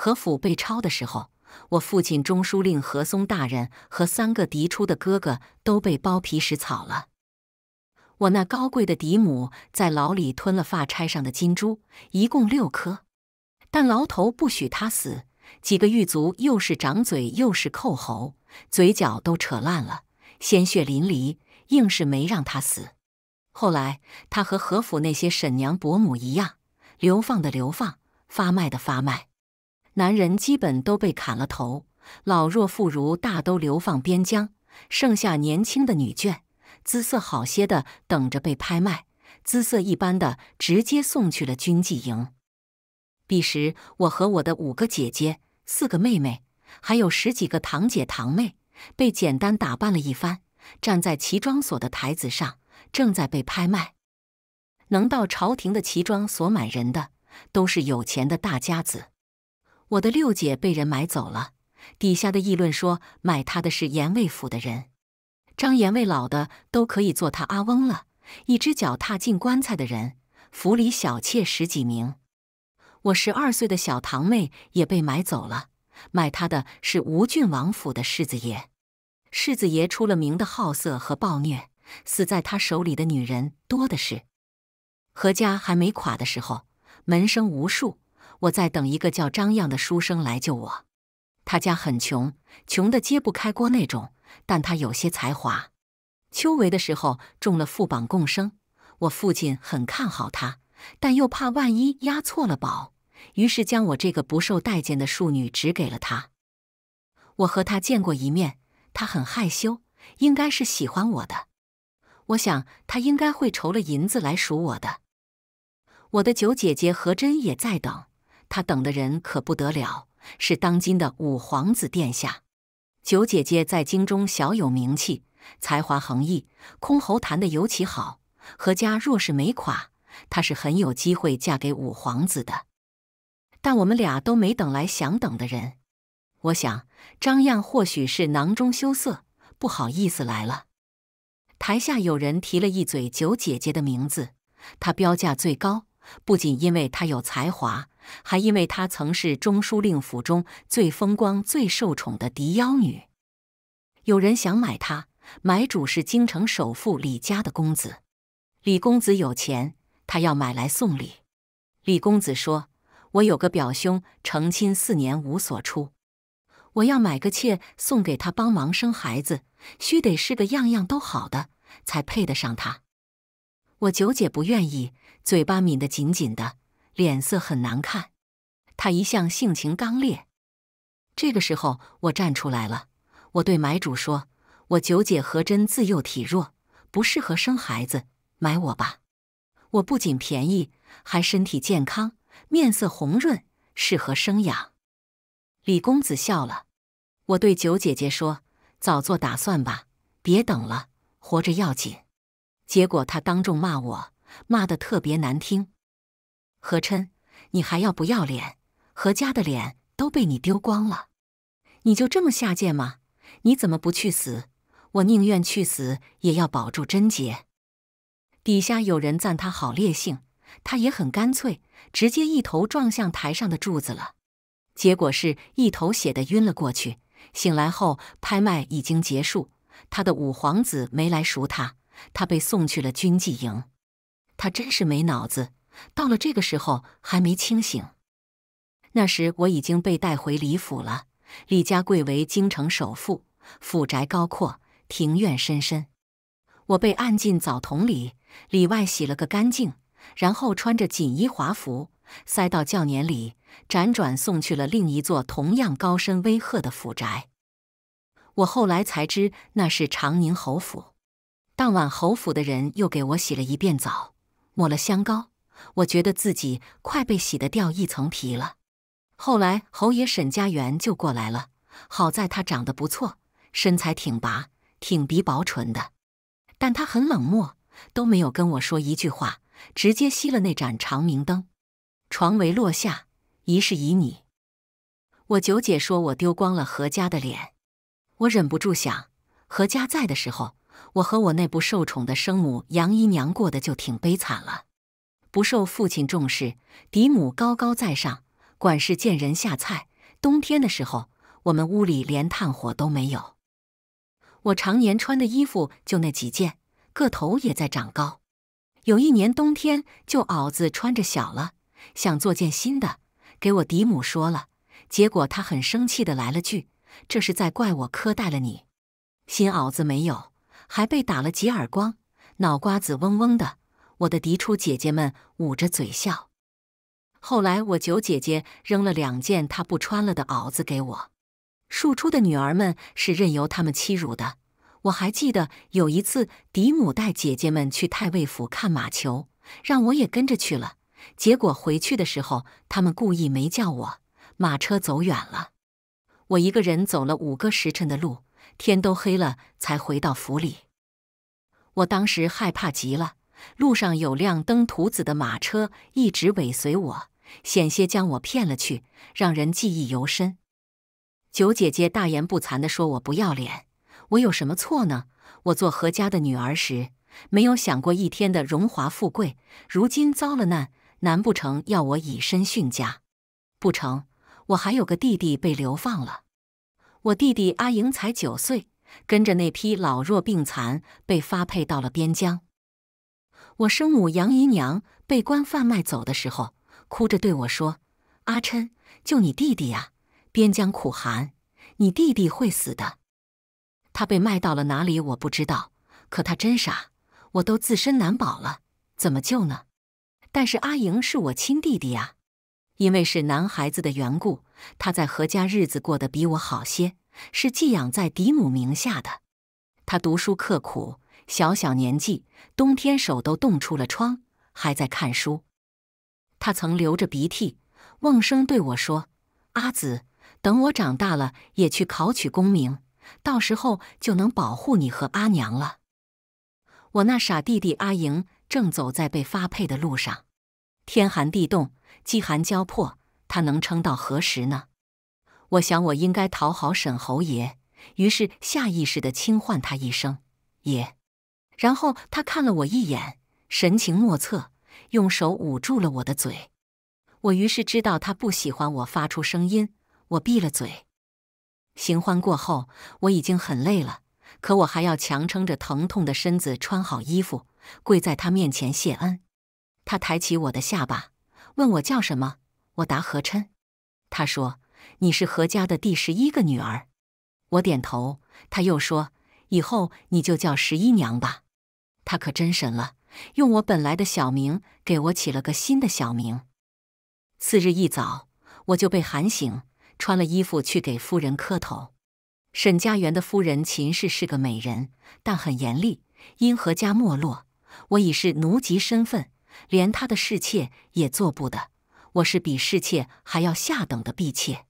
何府被抄的时候，我父亲中书令何松大人和三个嫡出的哥哥都被剥皮食草了。我那高贵的嫡母在牢里吞了发钗上的金珠，一共六颗，但牢头不许他死。几个狱卒又是掌嘴又是扣喉，嘴角都扯烂了，鲜血淋漓，硬是没让他死。后来他和何府那些婶娘伯母一样，流放的流放，发卖的发卖。男人基本都被砍了头，老弱妇孺大都流放边疆，剩下年轻的女眷，姿色好些的等着被拍卖，姿色一般的直接送去了军纪营。彼时，我和我的五个姐姐、四个妹妹，还有十几个堂姐堂妹，被简单打扮了一番，站在齐装所的台子上，正在被拍卖。能到朝廷的齐装所买人的，都是有钱的大家子。我的六姐被人买走了，底下的议论说买她的是延卫府的人。张延卫老的都可以做他阿翁了，一只脚踏进棺材的人，府里小妾十几名。我十二岁的小堂妹也被买走了，买她的是吴郡王府的世子爷。世子爷出了名的好色和暴虐，死在他手里的女人多的是。何家还没垮的时候，门生无数。我在等一个叫张漾的书生来救我，他家很穷，穷的揭不开锅那种，但他有些才华。秋闱的时候中了副榜贡生，我父亲很看好他，但又怕万一押错了宝，于是将我这个不受待见的庶女指给了他。我和他见过一面，他很害羞，应该是喜欢我的。我想他应该会筹了银子来赎我的。我的九姐姐何真也在等。他等的人可不得了，是当今的五皇子殿下。九姐姐在京中小有名气，才华横溢，箜篌弹得尤其好。何家若是没垮，她是很有机会嫁给五皇子的。但我们俩都没等来想等的人。我想张漾或许是囊中羞涩，不好意思来了。台下有人提了一嘴九姐姐的名字，她标价最高，不仅因为她有才华。还因为她曾是中书令府中最风光、最受宠的嫡幺女。有人想买她，买主是京城首富李家的公子。李公子有钱，他要买来送礼。李公子说：“我有个表兄成亲四年无所出，我要买个妾送给他帮忙生孩子，须得是个样样都好的，才配得上他。”我九姐不愿意，嘴巴抿得紧紧的。脸色很难看，他一向性情刚烈。这个时候，我站出来了，我对买主说：“我九姐何真自幼体弱，不适合生孩子，买我吧。我不仅便宜，还身体健康，面色红润，适合生养。”李公子笑了，我对九姐姐说：“早做打算吧，别等了，活着要紧。”结果他当众骂我，骂得特别难听。何琛，你还要不要脸？何家的脸都被你丢光了，你就这么下贱吗？你怎么不去死？我宁愿去死，也要保住贞洁。底下有人赞他好烈性，他也很干脆，直接一头撞向台上的柱子了。结果是一头血的晕了过去。醒来后，拍卖已经结束，他的五皇子没来赎他，他被送去了军纪营。他真是没脑子。到了这个时候还没清醒。那时我已经被带回李府了。李家贵为京城首富，府宅高阔，庭院深深。我被按进澡桶里，里外洗了个干净，然后穿着锦衣华服，塞到轿辇里，辗转送去了另一座同样高深威赫的府宅。我后来才知那是长宁侯府。当晚侯府的人又给我洗了一遍澡，抹了香膏。我觉得自己快被洗得掉一层皮了。后来侯爷沈家元就过来了，好在他长得不错，身材挺拔，挺鼻薄唇的。但他很冷漠，都没有跟我说一句话，直接熄了那盏长明灯。床帷落下，疑是疑你。我九姐说我丢光了何家的脸，我忍不住想，何家在的时候，我和我那不受宠的生母杨姨娘过得就挺悲惨了。不受父亲重视，嫡母高高在上，管事见人下菜。冬天的时候，我们屋里连炭火都没有。我常年穿的衣服就那几件，个头也在长高。有一年冬天，就袄子穿着小了，想做件新的，给我嫡母说了，结果她很生气的来了句：“这是在怪我苛待了你。”新袄子没有，还被打了几耳光，脑瓜子嗡嗡的。我的嫡出姐姐们捂着嘴笑。后来，我九姐姐扔了两件她不穿了的袄子给我。庶出的女儿们是任由他们欺辱的。我还记得有一次，嫡母带姐姐们去太尉府看马球，让我也跟着去了。结果回去的时候，他们故意没叫我，马车走远了，我一个人走了五个时辰的路，天都黑了才回到府里。我当时害怕极了。路上有辆登徒子的马车一直尾随我，险些将我骗了去，让人记忆犹深。九姐姐大言不惭地说：“我不要脸，我有什么错呢？我做何家的女儿时，没有想过一天的荣华富贵，如今遭了难，难不成要我以身殉家？不成，我还有个弟弟被流放了，我弟弟阿莹才九岁，跟着那批老弱病残被发配到了边疆。”我生母杨姨娘被官贩卖走的时候，哭着对我说：“阿琛，救你弟弟呀！边疆苦寒，你弟弟会死的。他被卖到了哪里我不知道，可他真傻，我都自身难保了，怎么救呢？但是阿莹是我亲弟弟呀，因为是男孩子的缘故，他在何家日子过得比我好些，是寄养在嫡母名下的。他读书刻苦。”小小年纪，冬天手都冻出了疮，还在看书。他曾流着鼻涕，瓮声对我说：“阿紫，等我长大了也去考取功名，到时候就能保护你和阿娘了。”我那傻弟弟阿莹正走在被发配的路上，天寒地冻，饥寒交迫，他能撑到何时呢？我想我应该讨好沈侯爷，于是下意识地轻唤他一声：“爷。”然后他看了我一眼，神情莫测，用手捂住了我的嘴。我于是知道他不喜欢我发出声音，我闭了嘴。行欢过后，我已经很累了，可我还要强撑着疼痛的身子穿好衣服，跪在他面前谢恩。他抬起我的下巴，问我叫什么，我答何琛。他说：“你是何家的第十一个女儿。”我点头。他又说：“以后你就叫十一娘吧。”他可真神了，用我本来的小名给我起了个新的小名。次日一早，我就被喊醒，穿了衣服去给夫人磕头。沈家园的夫人秦氏是个美人，但很严厉。因何家没落，我已是奴籍身份，连她的侍妾也做不得。我是比侍妾还要下等的婢妾，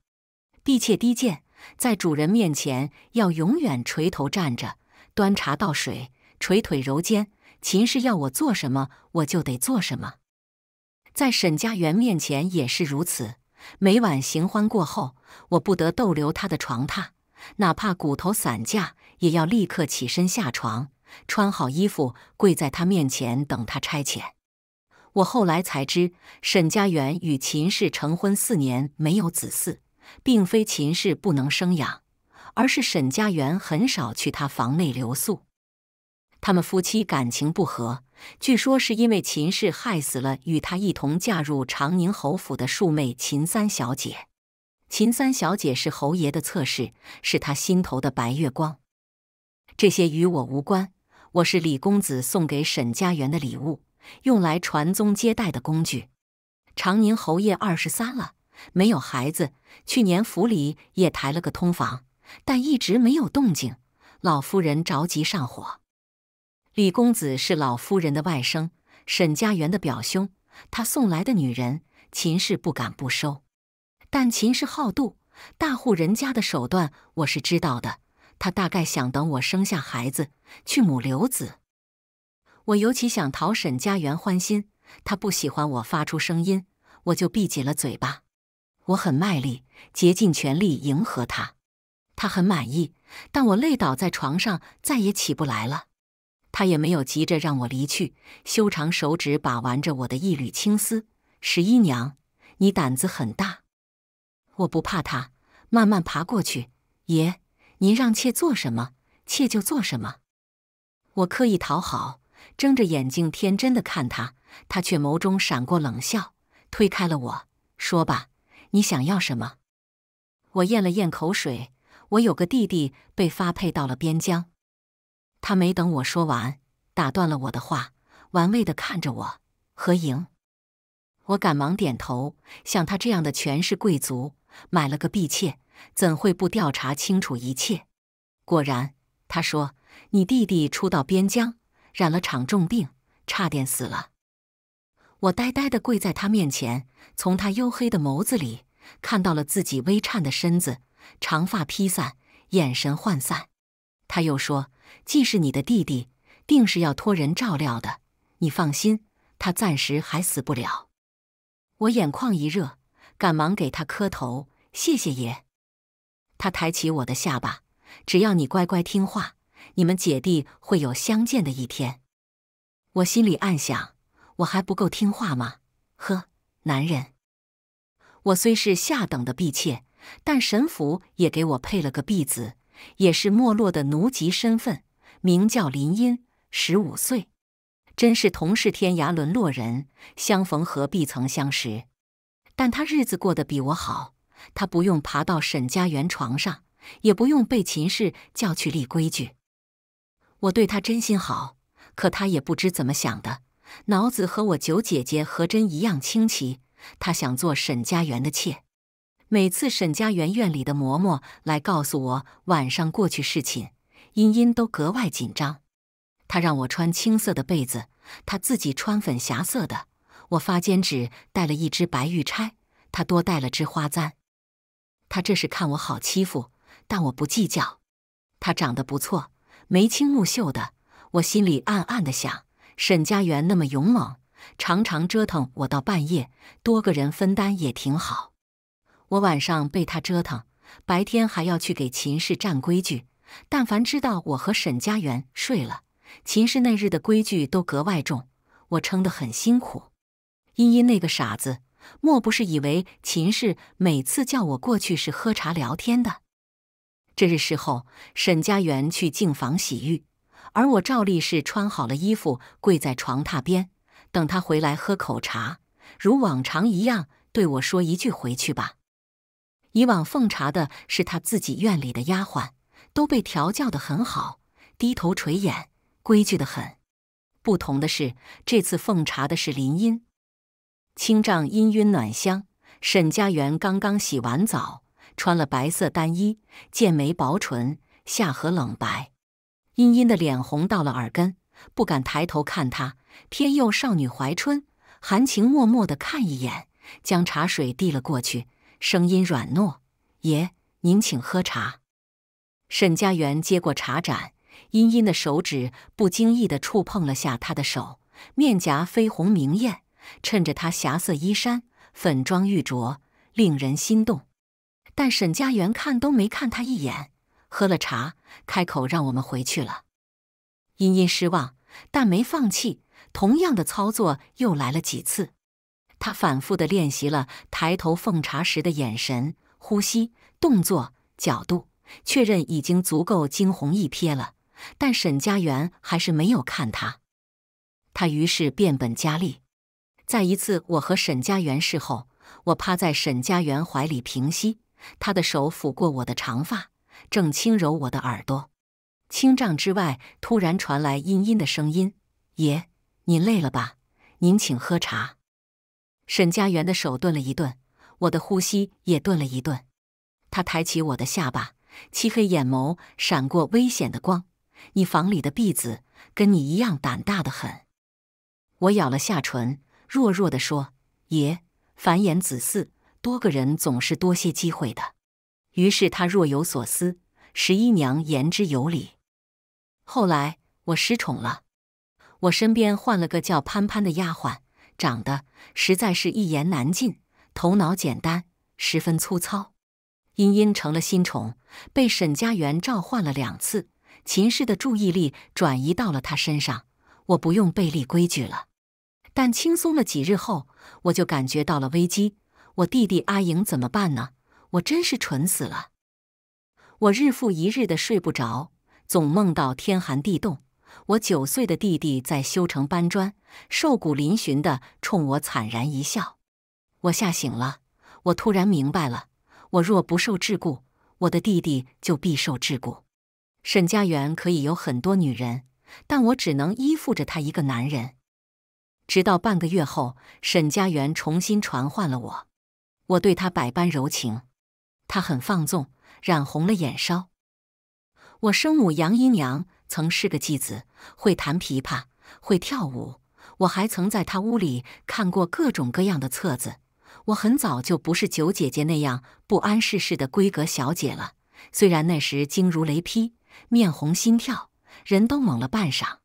婢妾低贱，在主人面前要永远垂头站着，端茶倒水。捶腿揉肩，秦氏要我做什么，我就得做什么。在沈家园面前也是如此。每晚行欢过后，我不得逗留他的床榻，哪怕骨头散架，也要立刻起身下床，穿好衣服，跪在他面前等他差遣。我后来才知，沈家园与秦氏成婚四年没有子嗣，并非秦氏不能生养，而是沈家园很少去他房内留宿。他们夫妻感情不和，据说是因为秦氏害死了与他一同嫁入长宁侯府的庶妹秦三小姐。秦三小姐是侯爷的侧室，是他心头的白月光。这些与我无关。我是李公子送给沈家园的礼物，用来传宗接代的工具。长宁侯爷二十三了，没有孩子。去年府里也抬了个通房，但一直没有动静。老夫人着急上火。李公子是老夫人的外甥，沈家园的表兄。他送来的女人，秦氏不敢不收。但秦氏好妒，大户人家的手段我是知道的。他大概想等我生下孩子，去母留子。我尤其想讨沈家园欢心，他不喜欢我发出声音，我就闭紧了嘴巴。我很卖力，竭尽全力迎合他，他很满意。但我累倒在床上，再也起不来了。他也没有急着让我离去，修长手指把玩着我的一缕青丝。十一娘，你胆子很大，我不怕他。慢慢爬过去，爷，您让妾做什么，妾就做什么。我刻意讨好，睁着眼睛天真的看他，他却眸中闪过冷笑，推开了我。说吧，你想要什么？我咽了咽口水，我有个弟弟被发配到了边疆。他没等我说完，打断了我的话，玩味的看着我。何莹，我赶忙点头。像他这样的权势贵族，买了个婢妾，怎会不调查清楚一切？果然，他说：“你弟弟初到边疆，染了场重病，差点死了。”我呆呆的跪在他面前，从他黝黑的眸子里看到了自己微颤的身子，长发披散，眼神涣散。他又说。既是你的弟弟，定是要托人照料的。你放心，他暂时还死不了。我眼眶一热，赶忙给他磕头，谢谢爷。他抬起我的下巴，只要你乖乖听话，你们姐弟会有相见的一天。我心里暗想：我还不够听话吗？呵，男人，我虽是下等的婢妾，但神府也给我配了个婢子。也是没落的奴籍身份，名叫林荫，十五岁。真是同是天涯沦落人，相逢何必曾相识。但他日子过得比我好，他不用爬到沈家园床上，也不用被秦氏叫去立规矩。我对她真心好，可她也不知怎么想的，脑子和我九姐姐何真一样清奇，她想做沈家园的妾。每次沈家园院里的嬷嬷来告诉我晚上过去侍寝，茵茵都格外紧张。她让我穿青色的被子，她自己穿粉霞色的。我发间只带了一只白玉钗，她多带了只花簪。她这是看我好欺负，但我不计较。她长得不错，眉清目秀的。我心里暗暗的想：沈家园那么勇猛，常常折腾我到半夜，多个人分担也挺好。我晚上被他折腾，白天还要去给秦氏占规矩。但凡知道我和沈家园睡了，秦氏那日的规矩都格外重，我撑得很辛苦。茵茵那个傻子，莫不是以为秦氏每次叫我过去是喝茶聊天的？这日事后，沈家园去净房洗浴，而我照例是穿好了衣服，跪在床榻边，等他回来喝口茶，如往常一样对我说一句：“回去吧。”以往奉茶的是他自己院里的丫鬟，都被调教的很好，低头垂眼，规矩的很。不同的是，这次奉茶的是林音。青帐氤氲暖香，沈家园刚刚洗完澡，穿了白色单衣，剑眉薄唇，下颌冷白，茵茵的脸红到了耳根，不敢抬头看他，偏又少女怀春，含情脉脉地看一眼，将茶水递了过去。声音软糯，爷您请喝茶。沈家园接过茶盏，茵茵的手指不经意的触碰了下他的手，面颊绯红明艳，衬着他霞色衣衫、粉妆玉镯，令人心动。但沈家园看都没看他一眼，喝了茶，开口让我们回去了。茵茵失望，但没放弃，同样的操作又来了几次。他反复的练习了抬头奉茶时的眼神、呼吸、动作、角度，确认已经足够惊鸿一瞥了。但沈佳媛还是没有看他。他于是变本加厉。在一次我和沈佳媛事后，我趴在沈佳媛怀里平息，他的手抚过我的长发，正轻揉我的耳朵。清帐之外，突然传来殷殷的声音：“爷，您累了吧？您请喝茶。”沈家园的手顿了一顿，我的呼吸也顿了一顿。他抬起我的下巴，漆黑眼眸闪过危险的光：“你房里的婢子跟你一样胆大的很。”我咬了下唇，弱弱地说：“爷，繁衍子嗣，多个人总是多些机会的。”于是他若有所思：“十一娘言之有理。”后来我失宠了，我身边换了个叫潘潘的丫鬟。长得实在是一言难尽，头脑简单，十分粗糙。茵茵成了新宠，被沈家元召唤了两次，秦氏的注意力转移到了她身上，我不用背立规矩了。但轻松了几日后，我就感觉到了危机。我弟弟阿莹怎么办呢？我真是蠢死了！我日复一日的睡不着，总梦到天寒地冻。我九岁的弟弟在修城搬砖，瘦骨嶙峋的，冲我惨然一笑。我吓醒了，我突然明白了：我若不受桎梏，我的弟弟就必受桎梏。沈家园可以有很多女人，但我只能依附着他一个男人。直到半个月后，沈家园重新传唤了我，我对他百般柔情，他很放纵，染红了眼梢。我生母杨姨娘。曾是个妓子，会弹琵琶，会跳舞。我还曾在他屋里看过各种各样的册子。我很早就不是九姐姐那样不谙世事的闺阁小姐了。虽然那时惊如雷劈，面红心跳，人都懵了半晌。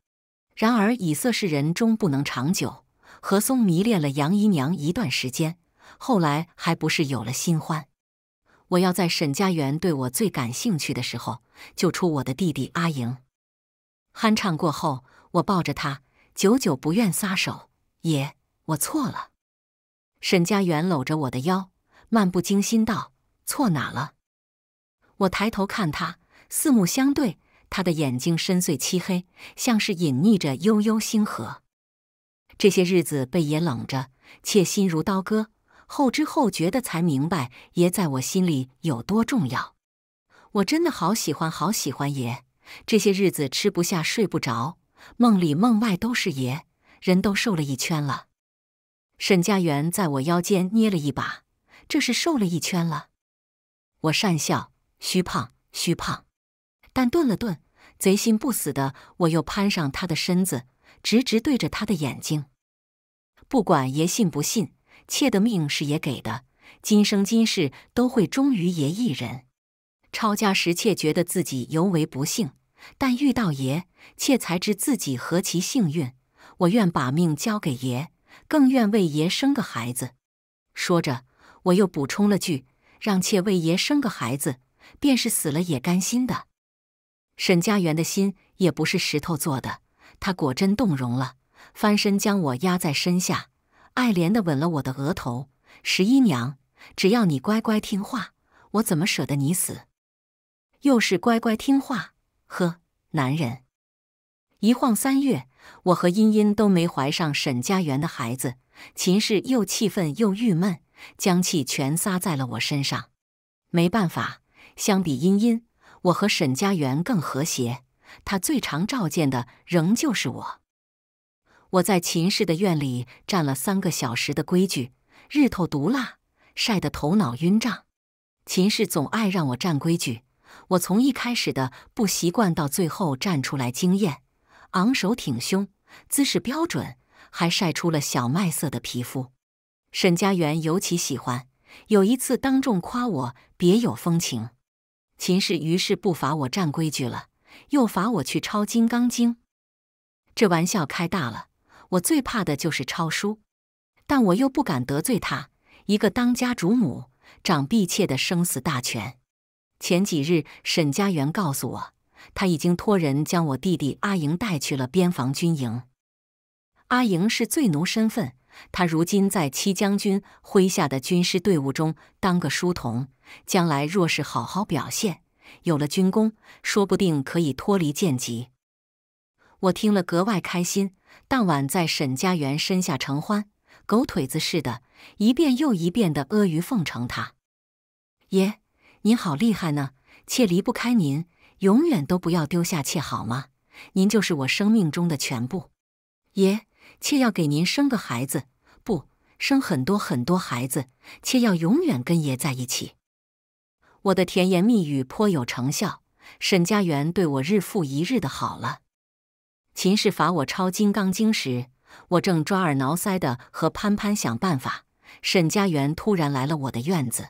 然而以色侍人终不能长久。何松迷恋了杨姨娘一段时间，后来还不是有了新欢？我要在沈家园对我最感兴趣的时候，救出我的弟弟阿莹。酣畅过后，我抱着他，久久不愿撒手。爷，我错了。沈家元搂着我的腰，漫不经心道：“错哪了？”我抬头看他，四目相对，他的眼睛深邃漆黑，像是隐匿着悠悠星河。这些日子被爷冷着，妾心如刀割。后知后觉的才明白，爷在我心里有多重要。我真的好喜欢，好喜欢爷。这些日子吃不下睡不着，梦里梦外都是爷，人都瘦了一圈了。沈家元在我腰间捏了一把，这是瘦了一圈了。我讪笑，虚胖，虚胖。但顿了顿，贼心不死的我又攀上他的身子，直直对着他的眼睛。不管爷信不信，妾的命是爷给的，今生今世都会忠于爷一人。抄家时，妾觉得自己尤为不幸。但遇到爷，妾才知自己何其幸运。我愿把命交给爷，更愿为爷生个孩子。说着，我又补充了句：“让妾为爷生个孩子，便是死了也甘心的。”沈家园的心也不是石头做的，他果真动容了，翻身将我压在身下，爱怜的吻了我的额头。十一娘，只要你乖乖听话，我怎么舍得你死？又是乖乖听话。呵，男人！一晃三月，我和茵茵都没怀上沈家园的孩子，秦氏又气愤又郁闷，将气全撒在了我身上。没办法，相比茵茵，我和沈家园更和谐。他最常召见的仍旧是我。我在秦氏的院里站了三个小时的规矩，日头毒辣，晒得头脑晕胀。秦氏总爱让我站规矩。我从一开始的不习惯，到最后站出来惊艳，昂首挺胸，姿势标准，还晒出了小麦色的皮肤。沈家园尤其喜欢，有一次当众夸我别有风情。秦氏于是不罚我站规矩了，又罚我去抄《金刚经》。这玩笑开大了，我最怕的就是抄书，但我又不敢得罪他，一个当家主母、掌婢妾的生死大权。前几日，沈家元告诉我，他已经托人将我弟弟阿莹带去了边防军营。阿莹是罪奴身份，他如今在戚将军麾下的军师队伍中当个书童，将来若是好好表现，有了军功，说不定可以脱离贱籍。我听了格外开心，当晚在沈家园身下承欢，狗腿子似的，一遍又一遍的阿谀奉承他，爷。您好厉害呢，妾离不开您，永远都不要丢下妾好吗？您就是我生命中的全部，爷，妾要给您生个孩子，不生很多很多孩子，妾要永远跟爷在一起。我的甜言蜜语颇有成效，沈家园对我日复一日的好了。秦氏罚我抄《金刚经》时，我正抓耳挠腮的和潘潘想办法，沈家园突然来了我的院子。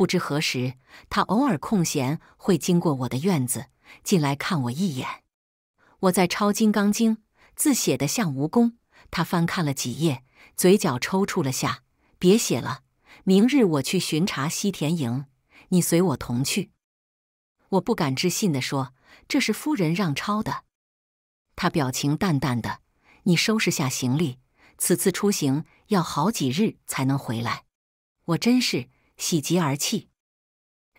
不知何时，他偶尔空闲会经过我的院子，进来看我一眼。我在抄《金刚经》，字写的像蜈蚣。他翻看了几页，嘴角抽搐了下：“别写了，明日我去巡查西田营，你随我同去。”我不敢置信地说：“这是夫人让抄的。”他表情淡淡的：“你收拾下行李，此次出行要好几日才能回来。”我真是。喜极而泣，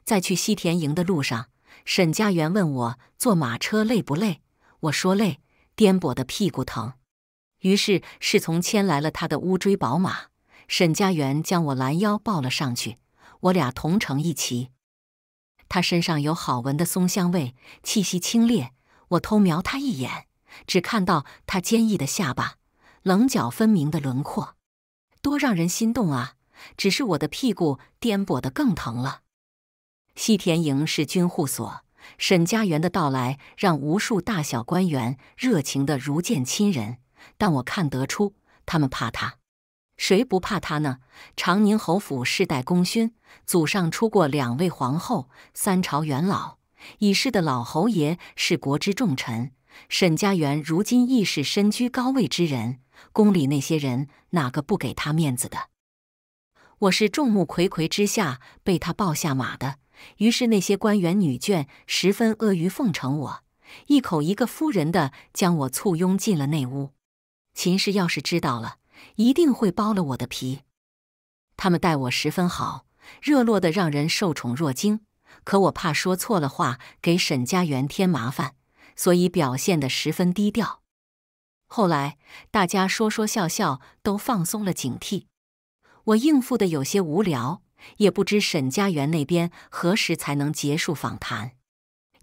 在去西田营的路上，沈家园问我坐马车累不累？我说累，颠簸的屁股疼。于是侍从牵来了他的乌骓宝马，沈家园将我拦腰抱了上去，我俩同乘一骑。他身上有好闻的松香味，气息清冽。我偷瞄他一眼，只看到他坚毅的下巴，棱角分明的轮廓，多让人心动啊！只是我的屁股颠簸得更疼了。西田营是军户所，沈家园的到来让无数大小官员热情的如见亲人，但我看得出他们怕他。谁不怕他呢？长宁侯府世代功勋，祖上出过两位皇后、三朝元老，已逝的老侯爷是国之重臣，沈家园如今亦是身居高位之人。宫里那些人哪个不给他面子的？我是众目睽睽之下被他抱下马的，于是那些官员女眷十分阿谀奉承我，一口一个夫人的将我簇拥进了内屋。秦氏要是知道了，一定会剥了我的皮。他们待我十分好，热络的让人受宠若惊。可我怕说错了话给沈家园添麻烦，所以表现的十分低调。后来大家说说笑笑，都放松了警惕。我应付的有些无聊，也不知沈家园那边何时才能结束访谈。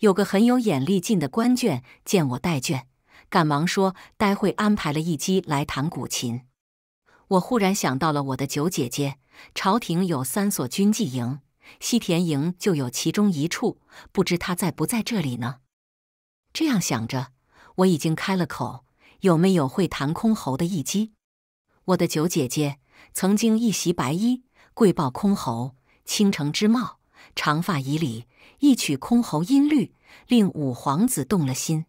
有个很有眼力劲的官眷见我带卷，赶忙说：“待会安排了一姬来弹古琴。”我忽然想到了我的九姐姐，朝廷有三所军纪营，西田营就有其中一处，不知她在不在这里呢？这样想着，我已经开了口：“有没有会弹箜篌的一姬？”我的九姐姐。曾经一袭白衣，跪抱箜篌，倾城之貌，长发以礼，一曲箜篌音律，令五皇子动了心。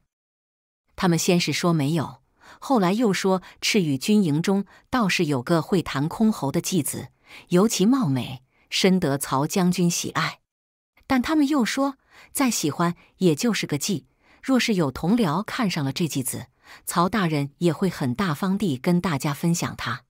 他们先是说没有，后来又说赤羽军营中倒是有个会弹箜篌的继子，尤其貌美，深得曹将军喜爱。但他们又说，再喜欢也就是个妓，若是有同僚看上了这继子，曹大人也会很大方地跟大家分享他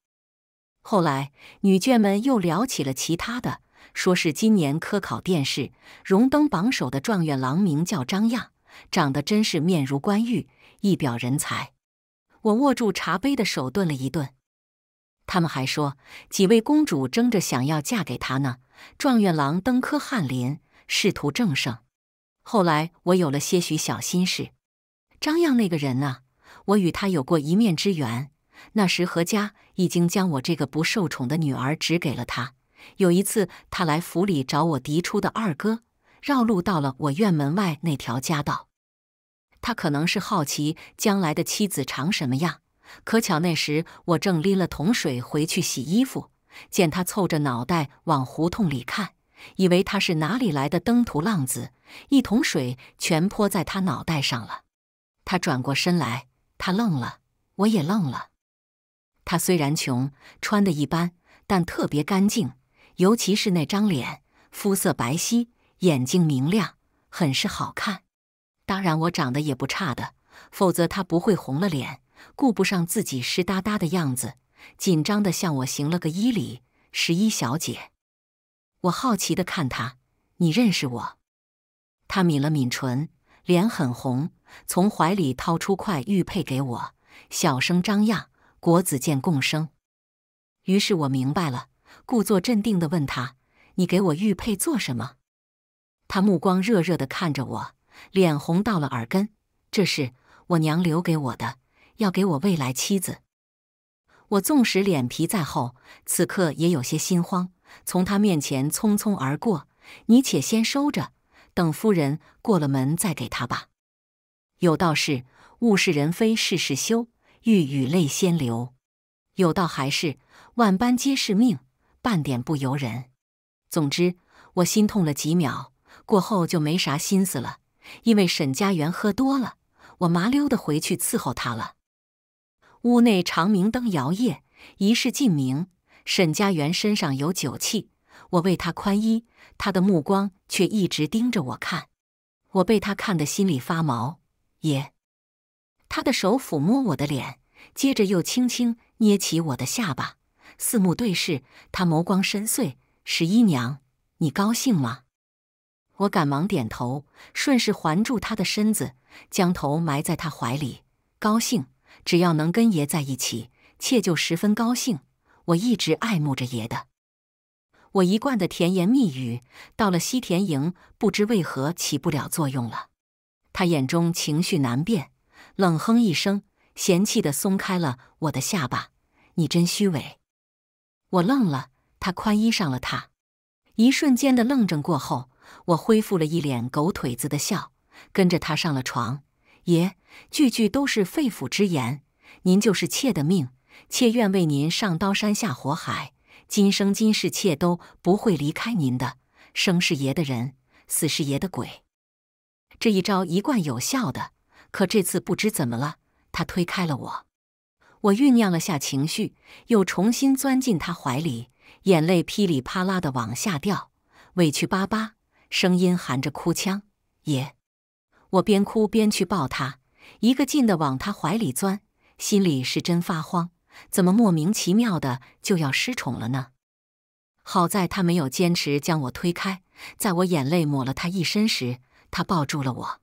后来，女眷们又聊起了其他的，说是今年科考殿试荣登榜首的状元郎名叫张漾，长得真是面如冠玉，一表人才。我握住茶杯的手顿了一顿。他们还说几位公主争着想要嫁给他呢。状元郎登科翰林，仕途正盛。后来我有了些许小心事。张漾那个人啊，我与他有过一面之缘。那时何家已经将我这个不受宠的女儿指给了他。有一次，他来府里找我嫡出的二哥，绕路到了我院门外那条夹道。他可能是好奇将来的妻子长什么样。可巧那时我正拎了桶水回去洗衣服，见他凑着脑袋往胡同里看，以为他是哪里来的登徒浪子，一桶水全泼在他脑袋上了。他转过身来，他愣了，我也愣了。他虽然穷，穿的一般，但特别干净，尤其是那张脸，肤色白皙，眼睛明亮，很是好看。当然，我长得也不差的，否则他不会红了脸，顾不上自己湿哒哒的样子，紧张的向我行了个揖礼。十一小姐，我好奇的看他，你认识我？他抿了抿唇，脸很红，从怀里掏出块玉佩给我，小声张扬。国子监共生，于是我明白了，故作镇定地问他：“你给我玉佩做什么？”他目光热热地看着我，脸红到了耳根。这是我娘留给我的，要给我未来妻子。我纵使脸皮再厚，此刻也有些心慌，从他面前匆匆而过。你且先收着，等夫人过了门再给他吧。有道是：物是人非，事事休。欲语泪先流，有道还是万般皆是命，半点不由人。总之，我心痛了几秒，过后就没啥心思了。因为沈家园喝多了，我麻溜的回去伺候他了。屋内长明灯摇曳，一世尽明。沈家园身上有酒气，我为他宽衣，他的目光却一直盯着我看，我被他看得心里发毛，耶。他的手抚摸我的脸，接着又轻轻捏起我的下巴，四目对视。他眸光深邃：“十一娘，你高兴吗？”我赶忙点头，顺势环住他的身子，将头埋在他怀里。高兴，只要能跟爷在一起，妾就十分高兴。我一直爱慕着爷的，我一贯的甜言蜜语到了西田营，不知为何起不了作用了。他眼中情绪难辨。冷哼一声，嫌弃地松开了我的下巴。你真虚伪！我愣了，他宽衣上了他。一瞬间的愣怔过后，我恢复了一脸狗腿子的笑，跟着他上了床。爷，句句都是肺腑之言，您就是妾的命，妾愿为您上刀山下火海，今生今世妾都不会离开您的。生是爷的人，死是爷的鬼。这一招一贯有效的。可这次不知怎么了，他推开了我。我酝酿了下情绪，又重新钻进他怀里，眼泪噼里啪啦的往下掉，委屈巴巴，声音含着哭腔。也，我边哭边去抱他，一个劲的往他怀里钻，心里是真发慌，怎么莫名其妙的就要失宠了呢？好在他没有坚持将我推开，在我眼泪抹了他一身时，他抱住了我。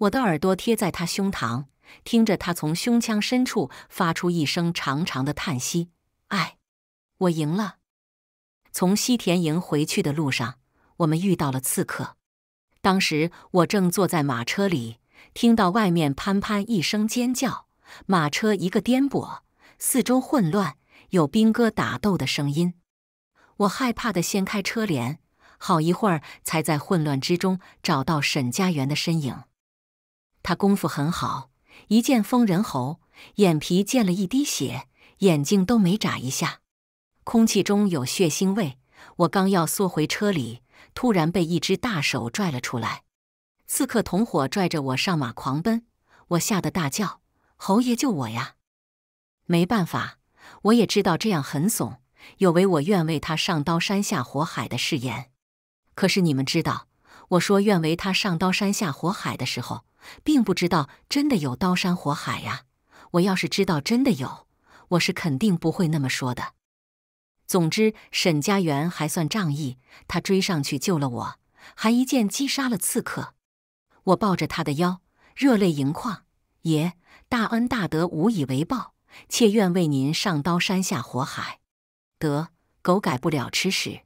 我的耳朵贴在他胸膛，听着他从胸腔深处发出一声长长的叹息：“哎，我赢了。”从西田营回去的路上，我们遇到了刺客。当时我正坐在马车里，听到外面潘潘一声尖叫，马车一个颠簸，四周混乱，有兵戈打斗的声音。我害怕的掀开车帘，好一会儿才在混乱之中找到沈家园的身影。他功夫很好，一剑封人喉，眼皮溅了一滴血，眼睛都没眨一下。空气中有血腥味，我刚要缩回车里，突然被一只大手拽了出来。刺客同伙拽着我上马狂奔，我吓得大叫：“侯爷救我呀！”没办法，我也知道这样很怂。有违我愿为他上刀山下火海的誓言，可是你们知道，我说愿为他上刀山下火海的时候。并不知道真的有刀山火海呀！我要是知道真的有，我是肯定不会那么说的。总之，沈家园还算仗义，他追上去救了我，还一剑击杀了刺客。我抱着他的腰，热泪盈眶：“爷，大恩大德无以为报，妾愿为您上刀山下火海。”得，狗改不了吃屎，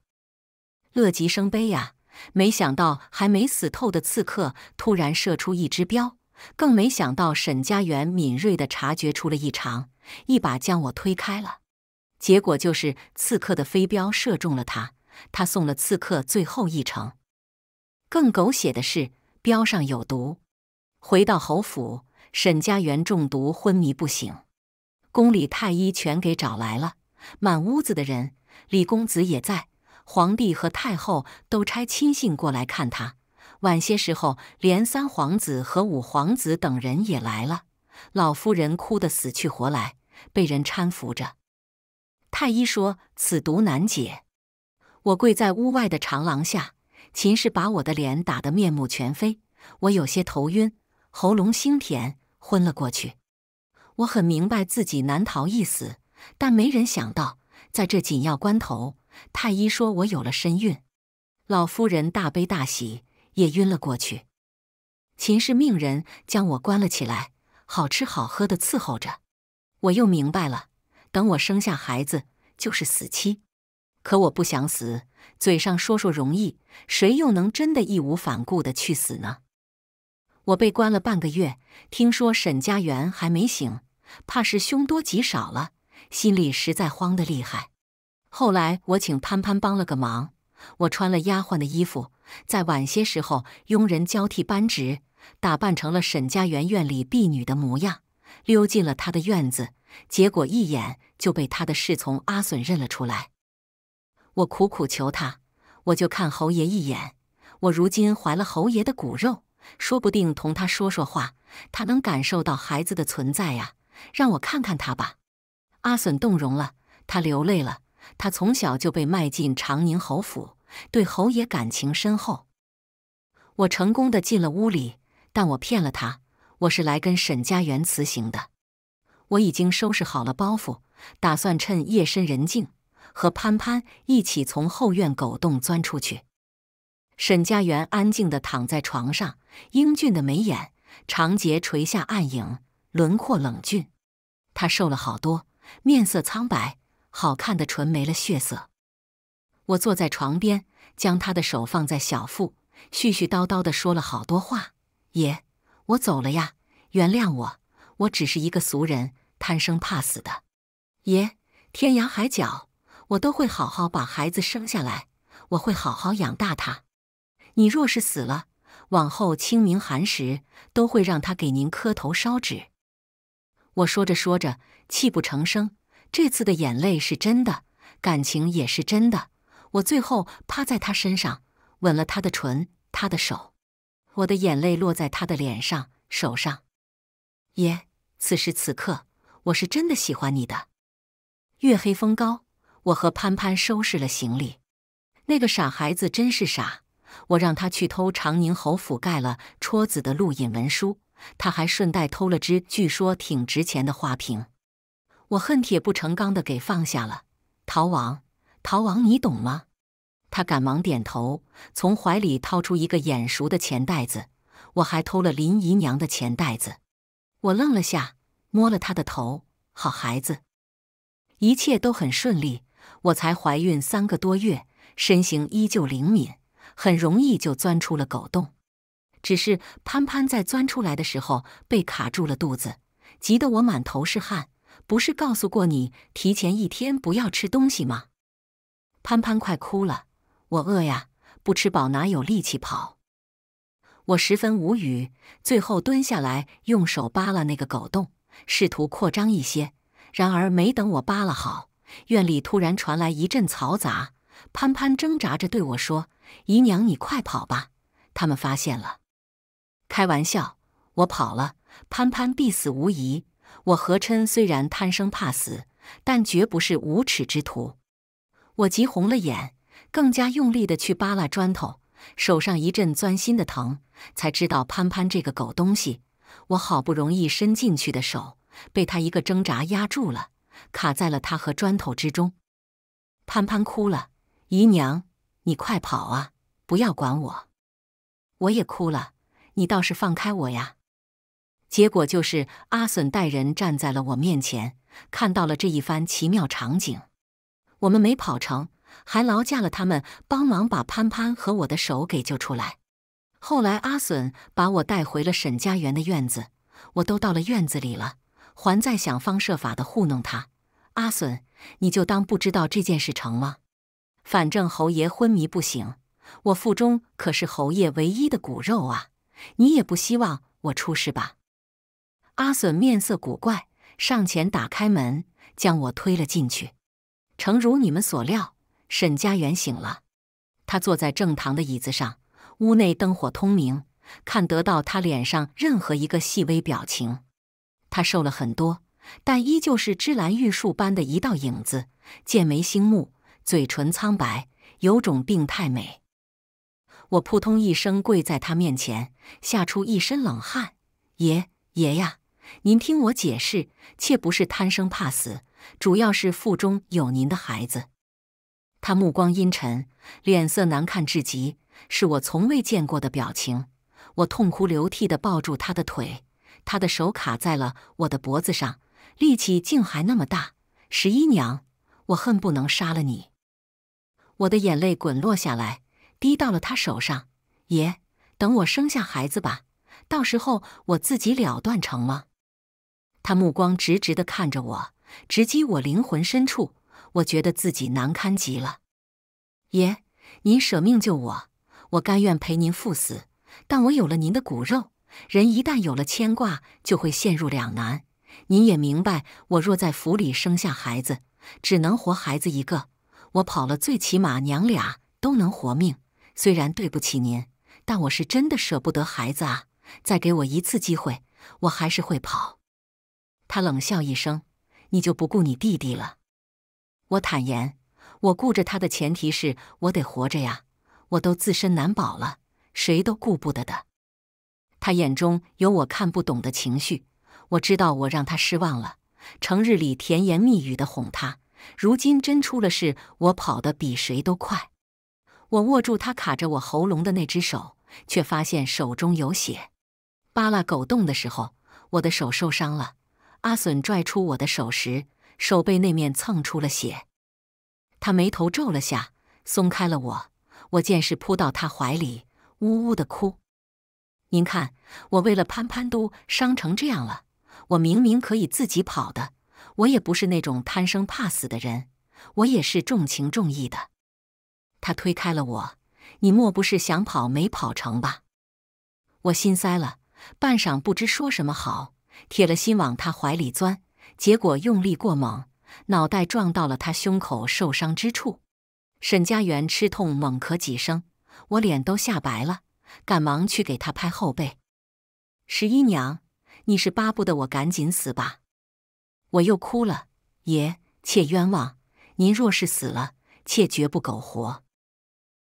乐极生悲呀。没想到还没死透的刺客突然射出一支镖，更没想到沈家元敏锐的察觉出了异常，一把将我推开了。结果就是刺客的飞镖射中了他，他送了刺客最后一程。更狗血的是，镖上有毒。回到侯府，沈家园中毒昏迷不醒，宫里太医全给找来了，满屋子的人，李公子也在。皇帝和太后都差亲信过来看他，晚些时候连三皇子和五皇子等人也来了。老夫人哭得死去活来，被人搀扶着。太医说此毒难解。我跪在屋外的长廊下，秦氏把我的脸打得面目全非。我有些头晕，喉咙腥甜，昏了过去。我很明白自己难逃一死，但没人想到，在这紧要关头。太医说我有了身孕，老夫人大悲大喜，也晕了过去。秦氏命人将我关了起来，好吃好喝的伺候着。我又明白了，等我生下孩子就是死期。可我不想死，嘴上说说容易，谁又能真的义无反顾的去死呢？我被关了半个月，听说沈家园还没醒，怕是凶多吉少了，心里实在慌得厉害。后来我请潘潘帮了个忙，我穿了丫鬟的衣服，在晚些时候，佣人交替扳值，打扮成了沈家园院里婢女的模样，溜进了他的院子。结果一眼就被他的侍从阿隼认了出来。我苦苦求他，我就看侯爷一眼。我如今怀了侯爷的骨肉，说不定同他说说话，他能感受到孩子的存在呀。让我看看他吧。阿隼动容了，他流泪了。他从小就被卖进长宁侯府，对侯爷感情深厚。我成功的进了屋里，但我骗了他，我是来跟沈家园辞行的。我已经收拾好了包袱，打算趁夜深人静和潘潘一起从后院狗洞钻出去。沈家园安静的躺在床上，英俊的眉眼，长睫垂下暗影，轮廓冷峻。他瘦了好多，面色苍白。好看的唇没了血色，我坐在床边，将他的手放在小腹，絮絮叨叨的说了好多话。爷，我走了呀，原谅我，我只是一个俗人，贪生怕死的。爷，天涯海角，我都会好好把孩子生下来，我会好好养大他。你若是死了，往后清明寒食都会让他给您磕头烧纸。我说着说着，泣不成声。这次的眼泪是真的，感情也是真的。我最后趴在他身上，吻了他的唇，他的手。我的眼泪落在他的脸上、手上。爷，此时此刻，我是真的喜欢你的。月黑风高，我和潘潘收拾了行李。那个傻孩子真是傻，我让他去偷长宁侯府盖了戳子的录影文书，他还顺带偷了只据说挺值钱的花瓶。我恨铁不成钢的给放下了，逃亡，逃亡，你懂吗？他赶忙点头，从怀里掏出一个眼熟的钱袋子。我还偷了林姨娘的钱袋子。我愣了下，摸了他的头，好孩子，一切都很顺利。我才怀孕三个多月，身形依旧灵敏，很容易就钻出了狗洞。只是潘潘在钻出来的时候被卡住了肚子，急得我满头是汗。不是告诉过你提前一天不要吃东西吗？潘潘快哭了，我饿呀，不吃饱哪有力气跑？我十分无语，最后蹲下来用手扒拉那个狗洞，试图扩张一些。然而没等我扒拉好，院里突然传来一阵嘈杂。潘潘挣扎着对我说：“姨娘，你快跑吧，他们发现了。”开玩笑，我跑了，潘潘必死无疑。我何琛虽然贪生怕死，但绝不是无耻之徒。我急红了眼，更加用力地去扒拉砖头，手上一阵钻心的疼，才知道潘潘这个狗东西。我好不容易伸进去的手被他一个挣扎压住了，卡在了他和砖头之中。潘潘哭了：“姨娘，你快跑啊，不要管我！”我也哭了：“你倒是放开我呀！”结果就是阿隼带人站在了我面前，看到了这一番奇妙场景。我们没跑成，还劳驾了他们帮忙把潘潘和我的手给救出来。后来阿隼把我带回了沈家园的院子，我都到了院子里了，还在想方设法的糊弄他。阿隼，你就当不知道这件事成吗？反正侯爷昏迷不醒，我腹中可是侯爷唯一的骨肉啊！你也不希望我出事吧？阿隼面色古怪，上前打开门，将我推了进去。诚如你们所料，沈家元醒了。他坐在正堂的椅子上，屋内灯火通明，看得到他脸上任何一个细微表情。他瘦了很多，但依旧是芝兰玉树般的一道影子。剑眉星目，嘴唇苍白，有种病态美。我扑通一声跪在他面前，吓出一身冷汗。爷爷呀！您听我解释，妾不是贪生怕死，主要是腹中有您的孩子。他目光阴沉，脸色难看至极，是我从未见过的表情。我痛哭流涕地抱住他的腿，他的手卡在了我的脖子上，力气竟还那么大。十一娘，我恨不能杀了你！我的眼泪滚落下来，滴到了他手上。爷，等我生下孩子吧，到时候我自己了断，成吗？他目光直直的看着我，直击我灵魂深处。我觉得自己难堪极了。爷，您舍命救我，我甘愿陪您赴死。但我有了您的骨肉，人一旦有了牵挂，就会陷入两难。您也明白，我若在府里生下孩子，只能活孩子一个。我跑了，最起码娘俩都能活命。虽然对不起您，但我是真的舍不得孩子啊。再给我一次机会，我还是会跑。他冷笑一声：“你就不顾你弟弟了？”我坦言：“我顾着他的前提是我得活着呀！我都自身难保了，谁都顾不得的。”他眼中有我看不懂的情绪，我知道我让他失望了。成日里甜言蜜语的哄他，如今真出了事，我跑得比谁都快。我握住他卡着我喉咙的那只手，却发现手中有血。扒拉狗洞的时候，我的手受伤了。阿隼拽出我的手时，手背那面蹭出了血。他眉头皱了下，松开了我。我见势扑到他怀里，呜呜的哭：“您看，我为了潘潘都伤成这样了，我明明可以自己跑的，我也不是那种贪生怕死的人，我也是重情重义的。”他推开了我：“你莫不是想跑没跑成吧？”我心塞了，半晌不知说什么好。铁了心往他怀里钻，结果用力过猛，脑袋撞到了他胸口受伤之处。沈家元吃痛，猛咳几声，我脸都吓白了，赶忙去给他拍后背。十一娘，你是巴不得我赶紧死吧？我又哭了，爷，妾冤枉，您若是死了，妾绝不苟活。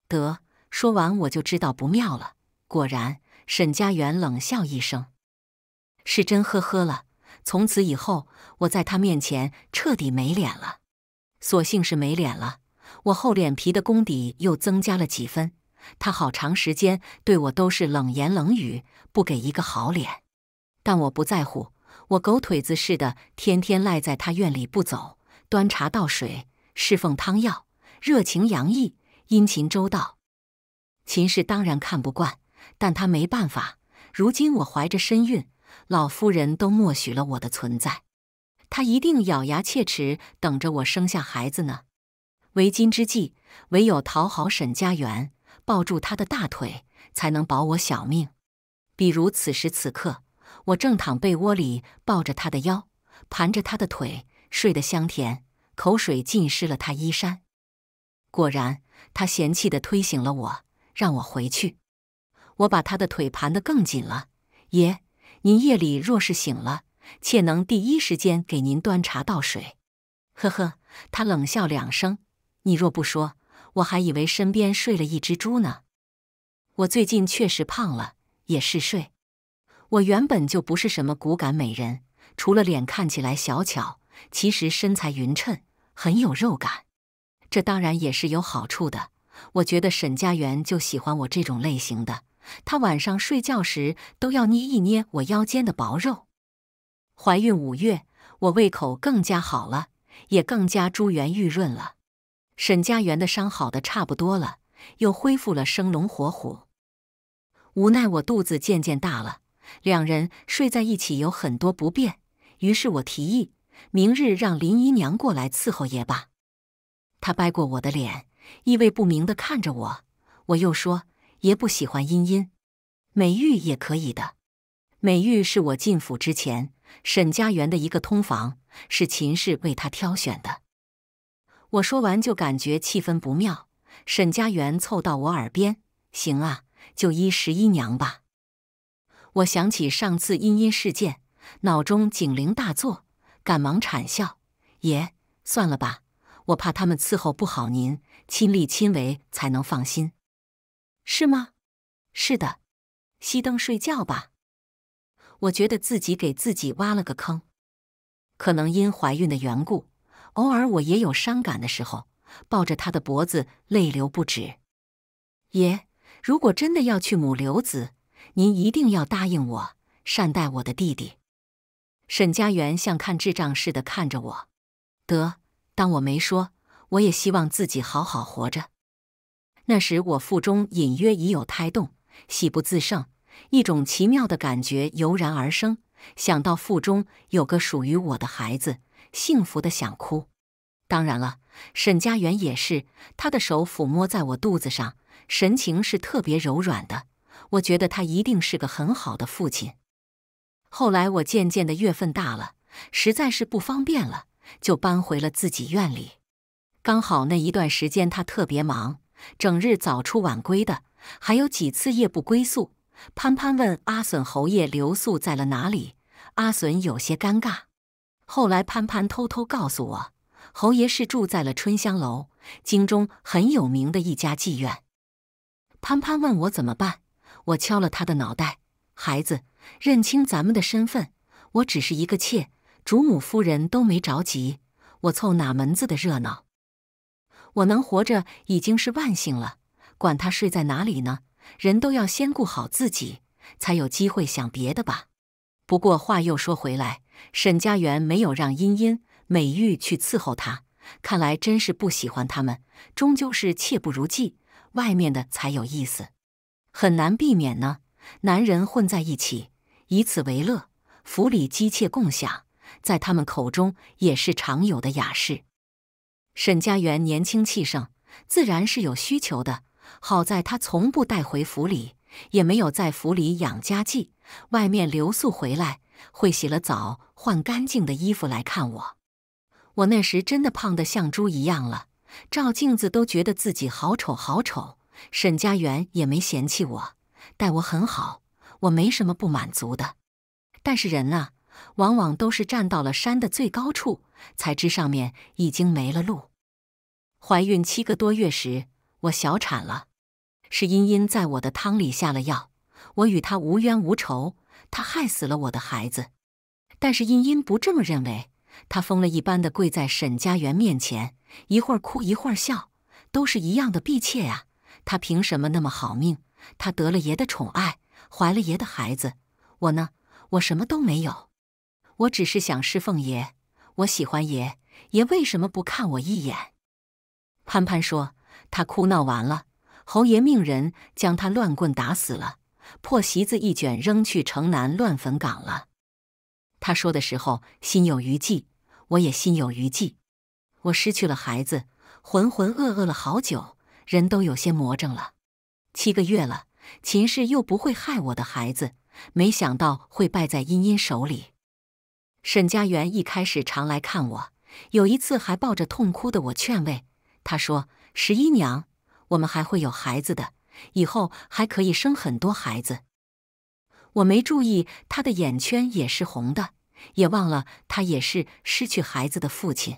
得，说完我就知道不妙了。果然，沈家元冷笑一声。是真呵呵了。从此以后，我在他面前彻底没脸了。所幸是没脸了，我厚脸皮的功底又增加了几分。他好长时间对我都是冷言冷语，不给一个好脸。但我不在乎，我狗腿子似的天天赖在他院里不走，端茶倒水，侍奉汤药，热情洋溢，殷勤周到。秦氏当然看不惯，但他没办法。如今我怀着身孕。老夫人都默许了我的存在，他一定咬牙切齿等着我生下孩子呢。为今之计，唯有讨好沈家园，抱住他的大腿，才能保我小命。比如此时此刻，我正躺被窝里，抱着他的腰，盘着他的腿，睡得香甜，口水浸湿了他衣衫。果然，他嫌弃地推醒了我，让我回去。我把他的腿盘得更紧了，爷。您夜里若是醒了，妾能第一时间给您端茶倒水。呵呵，他冷笑两声。你若不说，我还以为身边睡了一只猪呢。我最近确实胖了，也嗜睡。我原本就不是什么骨感美人，除了脸看起来小巧，其实身材匀称，很有肉感。这当然也是有好处的。我觉得沈家园就喜欢我这种类型的。他晚上睡觉时都要捏一捏我腰间的薄肉。怀孕五月，我胃口更加好了，也更加珠圆玉润了。沈家园的伤好的差不多了，又恢复了生龙活虎。无奈我肚子渐渐大了，两人睡在一起有很多不便，于是我提议明日让林姨娘过来伺候爷吧。他掰过我的脸，意味不明地看着我。我又说。爷不喜欢茵茵，美玉也可以的。美玉是我进府之前沈家园的一个通房，是秦氏为她挑选的。我说完就感觉气氛不妙，沈家园凑到我耳边：“行啊，就依十一娘吧。”我想起上次茵茵事件，脑中警铃大作，赶忙谄笑：“爷，算了吧，我怕他们伺候不好您，亲力亲为才能放心。”是吗？是的，熄灯睡觉吧。我觉得自己给自己挖了个坑。可能因怀孕的缘故，偶尔我也有伤感的时候，抱着他的脖子，泪流不止。爷，如果真的要去母留子，您一定要答应我，善待我的弟弟。沈家园像看智障似的看着我，得当我没说。我也希望自己好好活着。那时我腹中隐约已有胎动，喜不自胜，一种奇妙的感觉油然而生。想到腹中有个属于我的孩子，幸福的想哭。当然了，沈家元也是，他的手抚摸在我肚子上，神情是特别柔软的。我觉得他一定是个很好的父亲。后来我渐渐的月份大了，实在是不方便了，就搬回了自己院里。刚好那一段时间他特别忙。整日早出晚归的，还有几次夜不归宿。潘潘问阿隼侯爷留宿在了哪里，阿隼有些尴尬。后来潘潘偷偷告诉我，侯爷是住在了春香楼，京中很有名的一家妓院。潘潘问我怎么办，我敲了他的脑袋：“孩子，认清咱们的身份，我只是一个妾，主母夫人都没着急，我凑哪门子的热闹？”我能活着已经是万幸了，管他睡在哪里呢？人都要先顾好自己，才有机会想别的吧。不过话又说回来，沈家园没有让茵茵、美玉去伺候他，看来真是不喜欢他们。终究是妾不如妓，外面的才有意思。很难避免呢，男人混在一起，以此为乐，府里妻妾共享，在他们口中也是常有的雅事。沈家元年轻气盛，自然是有需求的。好在他从不带回府里，也没有在府里养家计，外面留宿回来会洗了澡，换干净的衣服来看我。我那时真的胖得像猪一样了，照镜子都觉得自己好丑，好丑。沈家元也没嫌弃我，待我很好，我没什么不满足的。但是人啊。往往都是站到了山的最高处，才知上面已经没了路。怀孕七个多月时，我小产了，是茵茵在我的汤里下了药。我与她无冤无仇，她害死了我的孩子。但是茵茵不这么认为，她疯了一般的跪在沈家园面前，一会儿哭一会儿笑，都是一样的婢妾啊。她凭什么那么好命？她得了爷的宠爱，怀了爷的孩子，我呢？我什么都没有。我只是想侍奉爷，我喜欢爷，爷为什么不看我一眼？潘潘说他哭闹完了，侯爷命人将他乱棍打死了，破席子一卷扔去城南乱坟岗了。他说的时候心有余悸，我也心有余悸。我失去了孩子，浑浑噩噩了好久，人都有些魔怔了。七个月了，秦氏又不会害我的孩子，没想到会败在茵茵手里。沈家园一开始常来看我，有一次还抱着痛哭的我劝慰。他说：“十一娘，我们还会有孩子的，以后还可以生很多孩子。”我没注意他的眼圈也是红的，也忘了他也是失去孩子的父亲。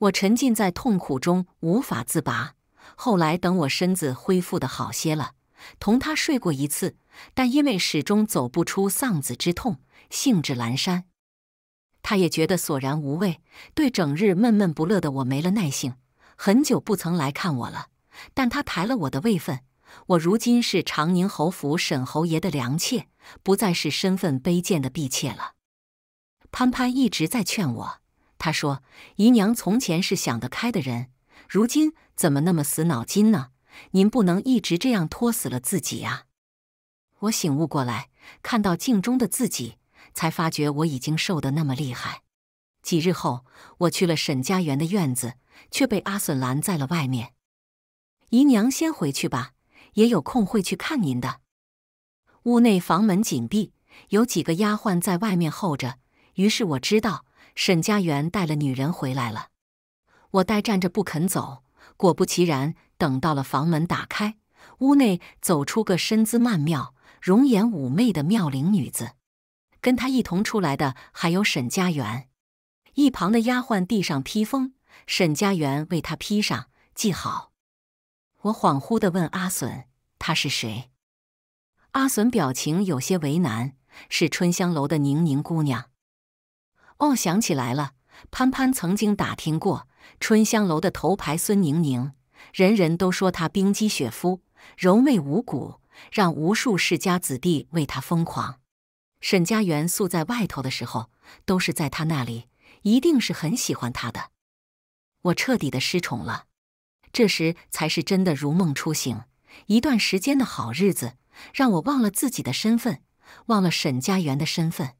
我沉浸在痛苦中无法自拔。后来等我身子恢复的好些了，同他睡过一次，但因为始终走不出丧子之痛，兴致阑珊。他也觉得索然无味，对整日闷闷不乐的我没了耐性，很久不曾来看我了。但他抬了我的位分，我如今是长宁侯府沈侯爷的良妾，不再是身份卑贱的婢妾了。潘潘一直在劝我，他说：“姨娘从前是想得开的人，如今怎么那么死脑筋呢？您不能一直这样拖死了自己啊！”我醒悟过来，看到镜中的自己。才发觉我已经瘦得那么厉害。几日后，我去了沈家园的院子，却被阿笋拦在了外面。姨娘先回去吧，也有空会去看您的。屋内房门紧闭，有几个丫鬟在外面候着。于是我知道沈家园带了女人回来了。我呆站着不肯走。果不其然，等到了房门打开，屋内走出个身姿曼妙、容颜妩媚的妙龄女子。跟他一同出来的还有沈家园。一旁的丫鬟递上披风，沈家园为他披上，系好。我恍惚的问阿隼：“她是谁？”阿隼表情有些为难：“是春香楼的宁宁姑娘。”哦，想起来了，潘潘曾经打听过春香楼的头牌孙宁宁，人人都说她冰肌雪肤，柔媚无骨，让无数世家子弟为她疯狂。沈家元宿在外头的时候，都是在他那里，一定是很喜欢他的。我彻底的失宠了，这时才是真的如梦初醒。一段时间的好日子，让我忘了自己的身份，忘了沈家园的身份。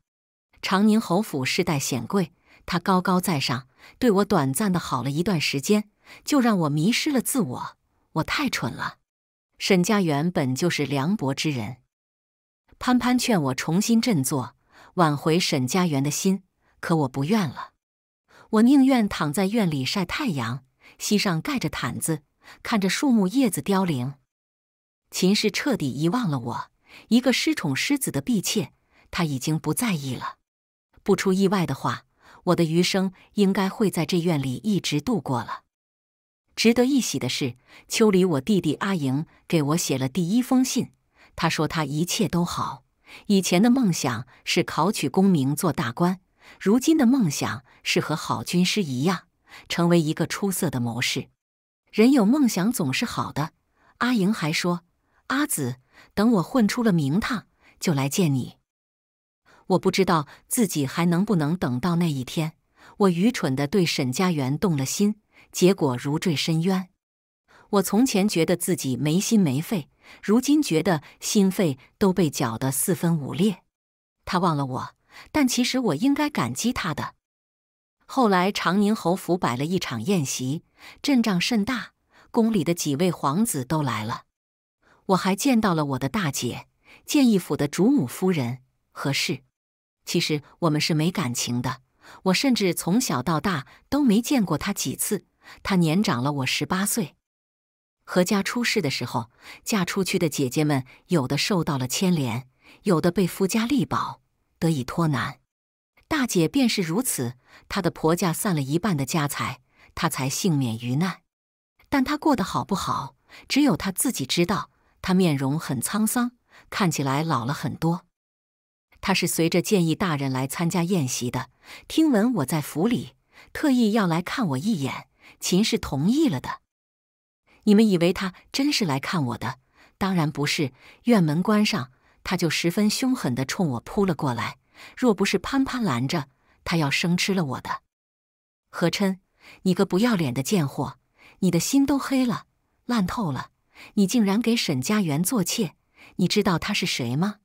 长宁侯府世代显贵，他高高在上，对我短暂的好了一段时间，就让我迷失了自我。我太蠢了。沈家园本就是凉薄之人。潘潘劝我重新振作，挽回沈家园的心，可我不愿了。我宁愿躺在院里晒太阳，膝上盖着毯子，看着树木叶子凋零。秦氏彻底遗忘了我，一个失宠失子的婢妾，他已经不在意了。不出意外的话，我的余生应该会在这院里一直度过了。值得一喜的是，秋里我弟弟阿莹给我写了第一封信。他说：“他一切都好。以前的梦想是考取功名做大官，如今的梦想是和好军师一样，成为一个出色的谋士。人有梦想总是好的。”阿莹还说：“阿紫，等我混出了名堂，就来见你。”我不知道自己还能不能等到那一天。我愚蠢的对沈佳媛动了心，结果如坠深渊。我从前觉得自己没心没肺。如今觉得心肺都被搅得四分五裂，他忘了我，但其实我应该感激他的。后来长宁侯府摆了一场宴席，阵仗甚大，宫里的几位皇子都来了，我还见到了我的大姐，建义府的主母夫人何氏。其实我们是没感情的，我甚至从小到大都没见过她几次，她年长了我十八岁。何家出事的时候，嫁出去的姐姐们有的受到了牵连，有的被夫家力保得以脱难。大姐便是如此，她的婆家散了一半的家财，她才幸免于难。但她过得好不好，只有她自己知道。她面容很沧桑，看起来老了很多。她是随着建议大人来参加宴席的，听闻我在府里，特意要来看我一眼。秦氏同意了的。你们以为他真是来看我的？当然不是。院门关上，他就十分凶狠的冲我扑了过来。若不是潘潘拦着，他要生吃了我的。何琛，你个不要脸的贱货，你的心都黑了，烂透了！你竟然给沈家园做妾，你知道他是谁吗？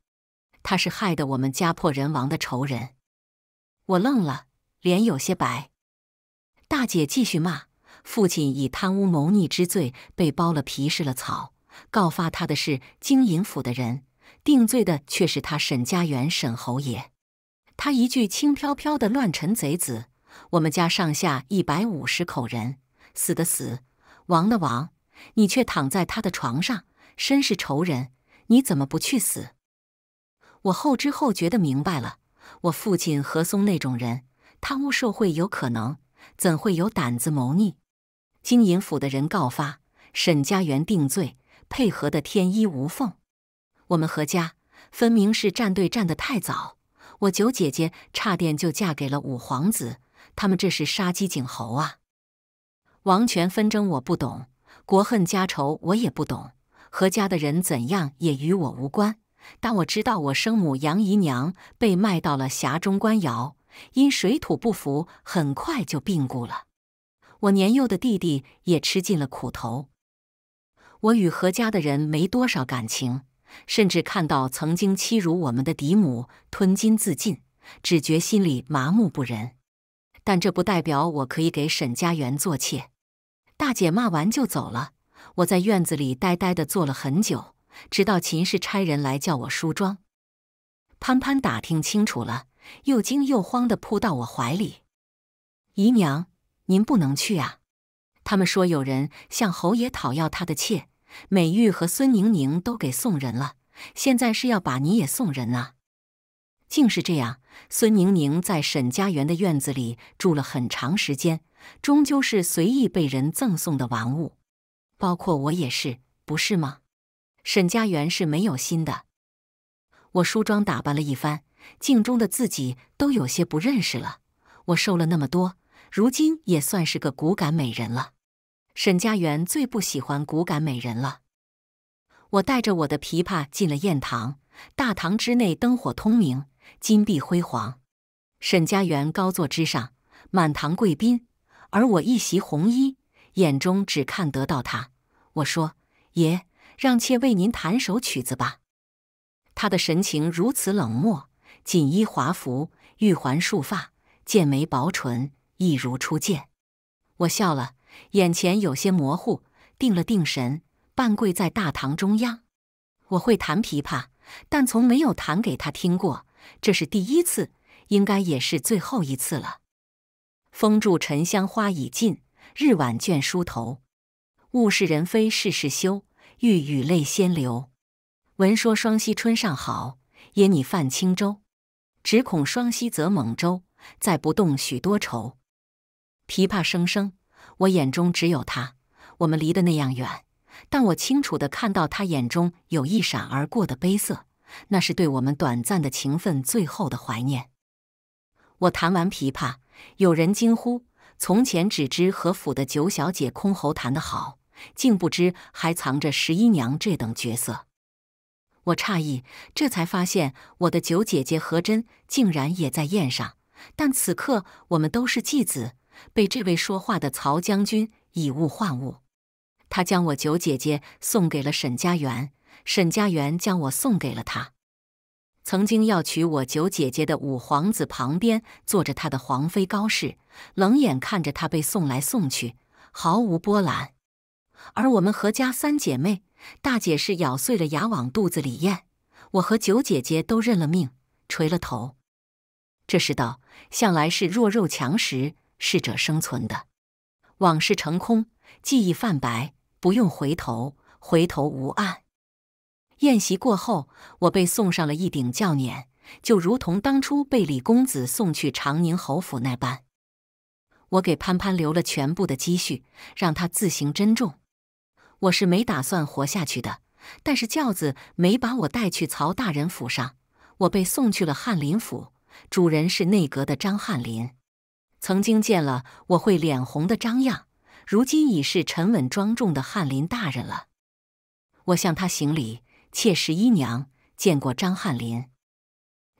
他是害得我们家破人亡的仇人。我愣了，脸有些白。大姐继续骂。父亲以贪污谋逆之罪被剥了皮、试了草。告发他的是京营府的人定罪的却是他沈家园沈侯爷。他一句轻飘飘的“乱臣贼子”，我们家上下一百五十口人，死的死，亡的亡，你却躺在他的床上，身是仇人，你怎么不去死？我后知后觉地明白了，我父亲何松那种人，贪污受贿有可能，怎会有胆子谋逆？金银府的人告发沈家园定罪，配合得天衣无缝。我们何家分明是站队站的太早，我九姐姐差点就嫁给了五皇子。他们这是杀鸡儆猴啊！王权纷争我不懂，国恨家仇我也不懂。何家的人怎样也与我无关。但我知道，我生母杨姨娘被卖到了峡中官窑，因水土不服，很快就病故了。我年幼的弟弟也吃尽了苦头。我与何家的人没多少感情，甚至看到曾经欺辱我们的嫡母吞金自尽，只觉心里麻木不仁。但这不代表我可以给沈家园做妾。大姐骂完就走了，我在院子里呆呆的坐了很久，直到秦氏差人来叫我梳妆。潘潘打听清楚了，又惊又慌的扑到我怀里，姨娘。您不能去啊！他们说有人向侯爷讨要他的妾美玉和孙宁宁都给送人了，现在是要把你也送人啊！竟是这样，孙宁宁在沈家园的院子里住了很长时间，终究是随意被人赠送的玩物，包括我也是，不是吗？沈家园是没有心的。我梳妆打扮了一番，镜中的自己都有些不认识了。我瘦了那么多。如今也算是个骨感美人了。沈家园最不喜欢骨感美人了。我带着我的琵琶进了宴堂，大堂之内灯火通明，金碧辉煌。沈家园高坐之上，满堂贵宾，而我一袭红衣，眼中只看得到他。我说：“爷，让妾为您弹首曲子吧。”他的神情如此冷漠，锦衣华服，玉环束发，剑眉薄唇。一如初见，我笑了，眼前有些模糊，定了定神，半跪在大堂中央。我会弹琵琶，但从没有弹给他听过，这是第一次，应该也是最后一次了。风住沉香花已尽，日晚倦梳头。物是人非事事休，欲语泪先流。闻说双溪春尚好，也拟泛轻舟，只恐双溪则猛舟，再不动许多愁。琵琶声声，我眼中只有他。我们离得那样远，但我清楚地看到他眼中有一闪而过的悲色，那是对我们短暂的情分最后的怀念。我弹完琵琶，有人惊呼：“从前只知和府的九小姐箜篌弹得好，竟不知还藏着十一娘这等角色。”我诧异，这才发现我的九姐姐何真竟然也在宴上。但此刻，我们都是继子。被这位说话的曹将军以物换物，他将我九姐姐送给了沈家园，沈家园将我送给了他。曾经要娶我九姐姐的五皇子旁边坐着他的皇妃高氏，冷眼看着他被送来送去，毫无波澜。而我们何家三姐妹，大姐是咬碎了牙往肚子里咽，我和九姐姐都认了命，垂了头。这世道向来是弱肉强食。适者生存的往事成空，记忆泛白，不用回头，回头无岸。宴席过后，我被送上了一顶轿辇，就如同当初被李公子送去长宁侯府那般。我给潘潘留了全部的积蓄，让他自行珍重。我是没打算活下去的，但是轿子没把我带去曹大人府上，我被送去了翰林府，主人是内阁的张翰林。曾经见了我会脸红的张漾，如今已是沉稳庄重的翰林大人了。我向他行礼，妾十一娘见过张翰林。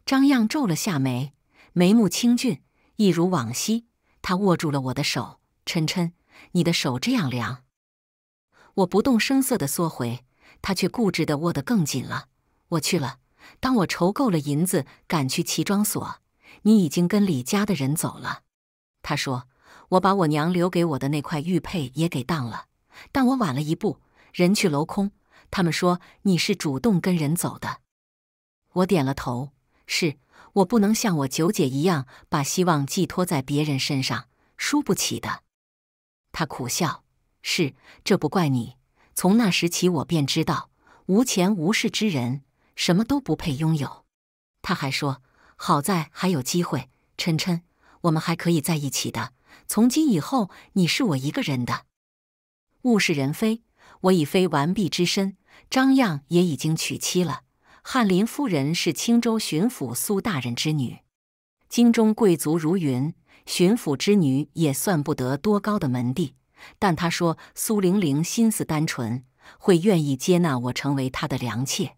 张漾皱了下眉，眉目清俊，一如往昔。他握住了我的手，琛琛，你的手这样凉。我不动声色的缩回，他却固执的握得更紧了。我去了，当我筹够了银子，赶去齐庄所，你已经跟李家的人走了。他说：“我把我娘留给我的那块玉佩也给当了，但我晚了一步，人去楼空。他们说你是主动跟人走的。”我点了头：“是我不能像我九姐一样把希望寄托在别人身上，输不起的。”他苦笑：“是，这不怪你。从那时起，我便知道，无钱无势之人什么都不配拥有。”他还说：“好在还有机会，琛琛。”我们还可以在一起的。从今以后，你是我一个人的。物是人非，我已非完璧之身。张漾也已经娶妻了。翰林夫人是青州巡抚苏大人之女。京中贵族如云，巡抚之女也算不得多高的门第。但他说苏玲玲心思单纯，会愿意接纳我成为她的良妾。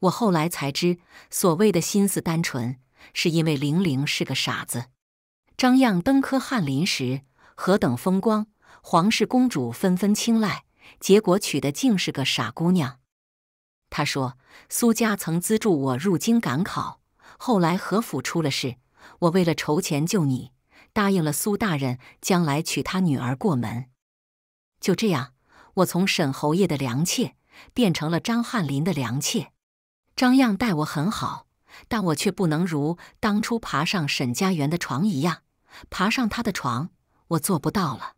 我后来才知，所谓的心思单纯，是因为玲玲是个傻子。张漾登科翰林时何等风光，皇室公主纷纷青睐，结果娶的竟是个傻姑娘。他说：“苏家曾资助我入京赶考，后来何府出了事，我为了筹钱救你，答应了苏大人将来娶他女儿过门。就这样，我从沈侯爷的良妾变成了张翰林的良妾。张漾待我很好，但我却不能如当初爬上沈家园的床一样。”爬上他的床，我做不到了。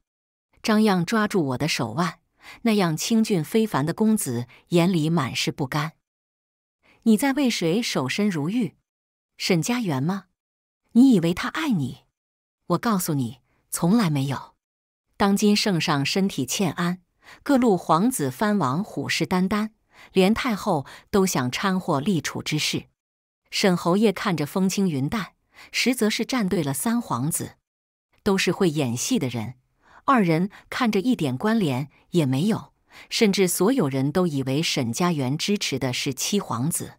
张漾抓住我的手腕，那样清俊非凡的公子眼里满是不甘。你在为谁守身如玉？沈家园吗？你以为他爱你？我告诉你，从来没有。当今圣上身体欠安，各路皇子藩王虎视眈眈，连太后都想掺和立储之事。沈侯爷看着风轻云淡。实则是站对了三皇子，都是会演戏的人。二人看着一点关联也没有，甚至所有人都以为沈家元支持的是七皇子。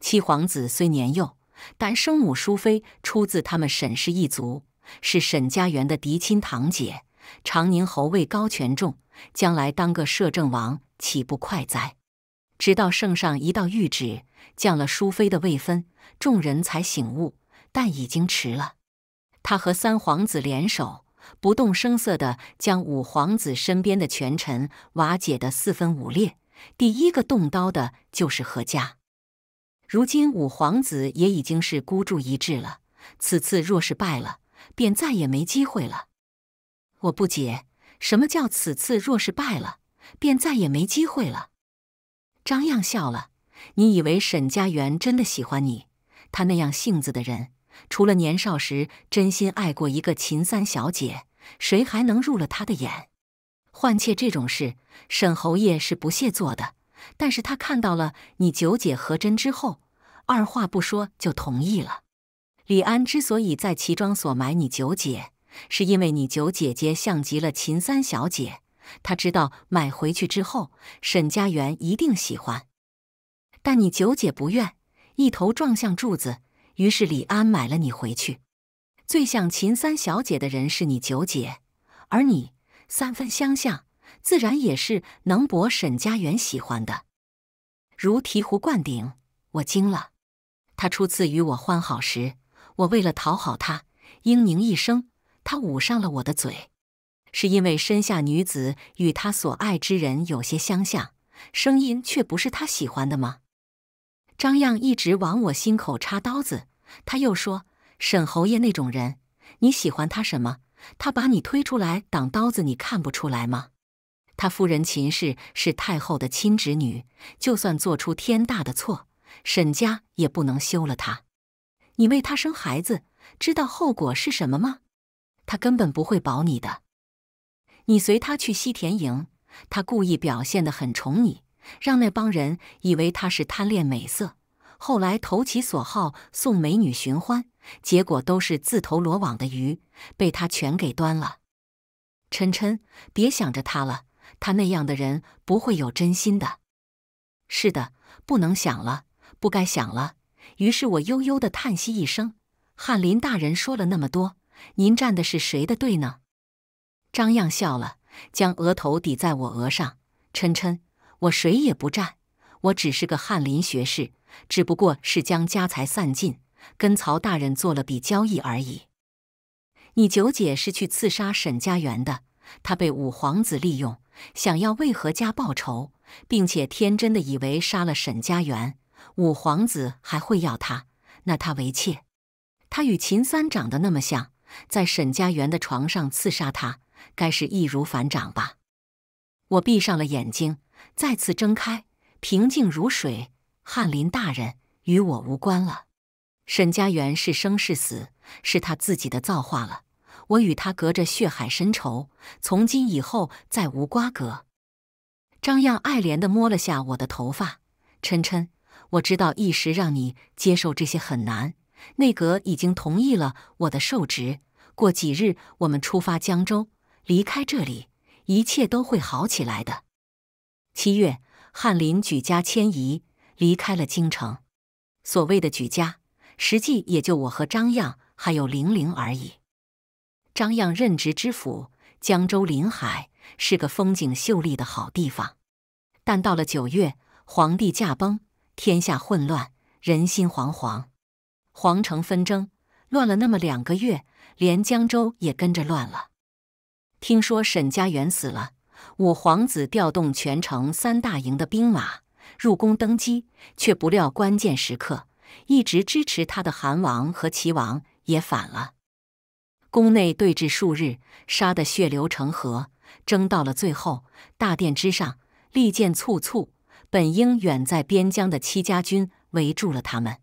七皇子虽年幼，但生母淑妃出自他们沈氏一族，是沈家园的嫡亲堂姐。长宁侯位高权重，将来当个摄政王岂不快哉？直到圣上一道谕旨降了淑妃的位分，众人才醒悟。但已经迟了，他和三皇子联手，不动声色地将五皇子身边的权臣瓦解得四分五裂。第一个动刀的就是何家。如今五皇子也已经是孤注一掷了，此次若是败了，便再也没机会了。我不解，什么叫此次若是败了，便再也没机会了？张漾笑了，你以为沈家元真的喜欢你？他那样性子的人。除了年少时真心爱过一个秦三小姐，谁还能入了他的眼？换妾这种事，沈侯爷是不屑做的。但是他看到了你九姐何真之后，二话不说就同意了。李安之所以在齐庄所买你九姐，是因为你九姐姐像极了秦三小姐。他知道买回去之后，沈家园一定喜欢。但你九姐不愿，一头撞向柱子。于是李安买了你回去，最像秦三小姐的人是你九姐，而你三分相像，自然也是能博沈家园喜欢的。如醍醐灌顶，我惊了。他初次与我欢好时，我为了讨好他，嘤咛一声，他捂上了我的嘴，是因为身下女子与他所爱之人有些相像，声音却不是他喜欢的吗？张漾一直往我心口插刀子，他又说：“沈侯爷那种人，你喜欢他什么？他把你推出来挡刀子，你看不出来吗？他夫人秦氏是太后的亲侄女，就算做出天大的错，沈家也不能休了他。你为他生孩子，知道后果是什么吗？他根本不会保你的。你随他去西田营，他故意表现得很宠你。”让那帮人以为他是贪恋美色，后来投其所好送美女寻欢，结果都是自投罗网的鱼，被他全给端了。琛琛，别想着他了，他那样的人不会有真心的。是的，不能想了，不该想了。于是我悠悠地叹息一声：“翰林大人说了那么多，您站的是谁的队呢？”张漾笑了，将额头抵在我额上，琛琛。我谁也不占，我只是个翰林学士，只不过是将家财散尽，跟曹大人做了笔交易而已。你九姐是去刺杀沈家元的，她被五皇子利用，想要为何家报仇，并且天真的以为杀了沈家元，五皇子还会要她纳她为妾。她与秦三长得那么像，在沈家元的床上刺杀她，该是易如反掌吧？我闭上了眼睛。再次睁开，平静如水。翰林大人与我无关了。沈家园是生是死，是他自己的造化了。我与他隔着血海深仇，从今以后再无瓜葛。张漾爱怜地摸了下我的头发，琛琛，我知道一时让你接受这些很难。内阁已经同意了我的授职，过几日我们出发江州，离开这里，一切都会好起来的。七月，翰林举家迁移，离开了京城。所谓的举家，实际也就我和张漾还有玲玲而已。张漾任职知府，江州临海是个风景秀丽的好地方。但到了九月，皇帝驾崩，天下混乱，人心惶惶，皇城纷争乱了那么两个月，连江州也跟着乱了。听说沈家园死了。五皇子调动全城三大营的兵马入宫登基，却不料关键时刻，一直支持他的韩王和齐王也反了。宫内对峙数日，杀得血流成河。争到了最后，大殿之上，利剑簇簇。本应远在边疆的戚家军围住了他们。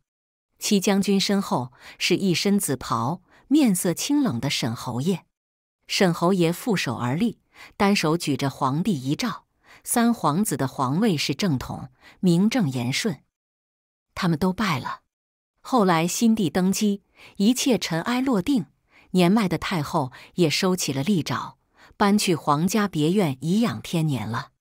戚将军身后是一身紫袍、面色清冷的沈侯爷。沈侯爷负手而立。单手举着皇帝遗诏，三皇子的皇位是正统，名正言顺。他们都败了。后来新帝登基，一切尘埃落定，年迈的太后也收起了利爪，搬去皇家别院颐养天年了。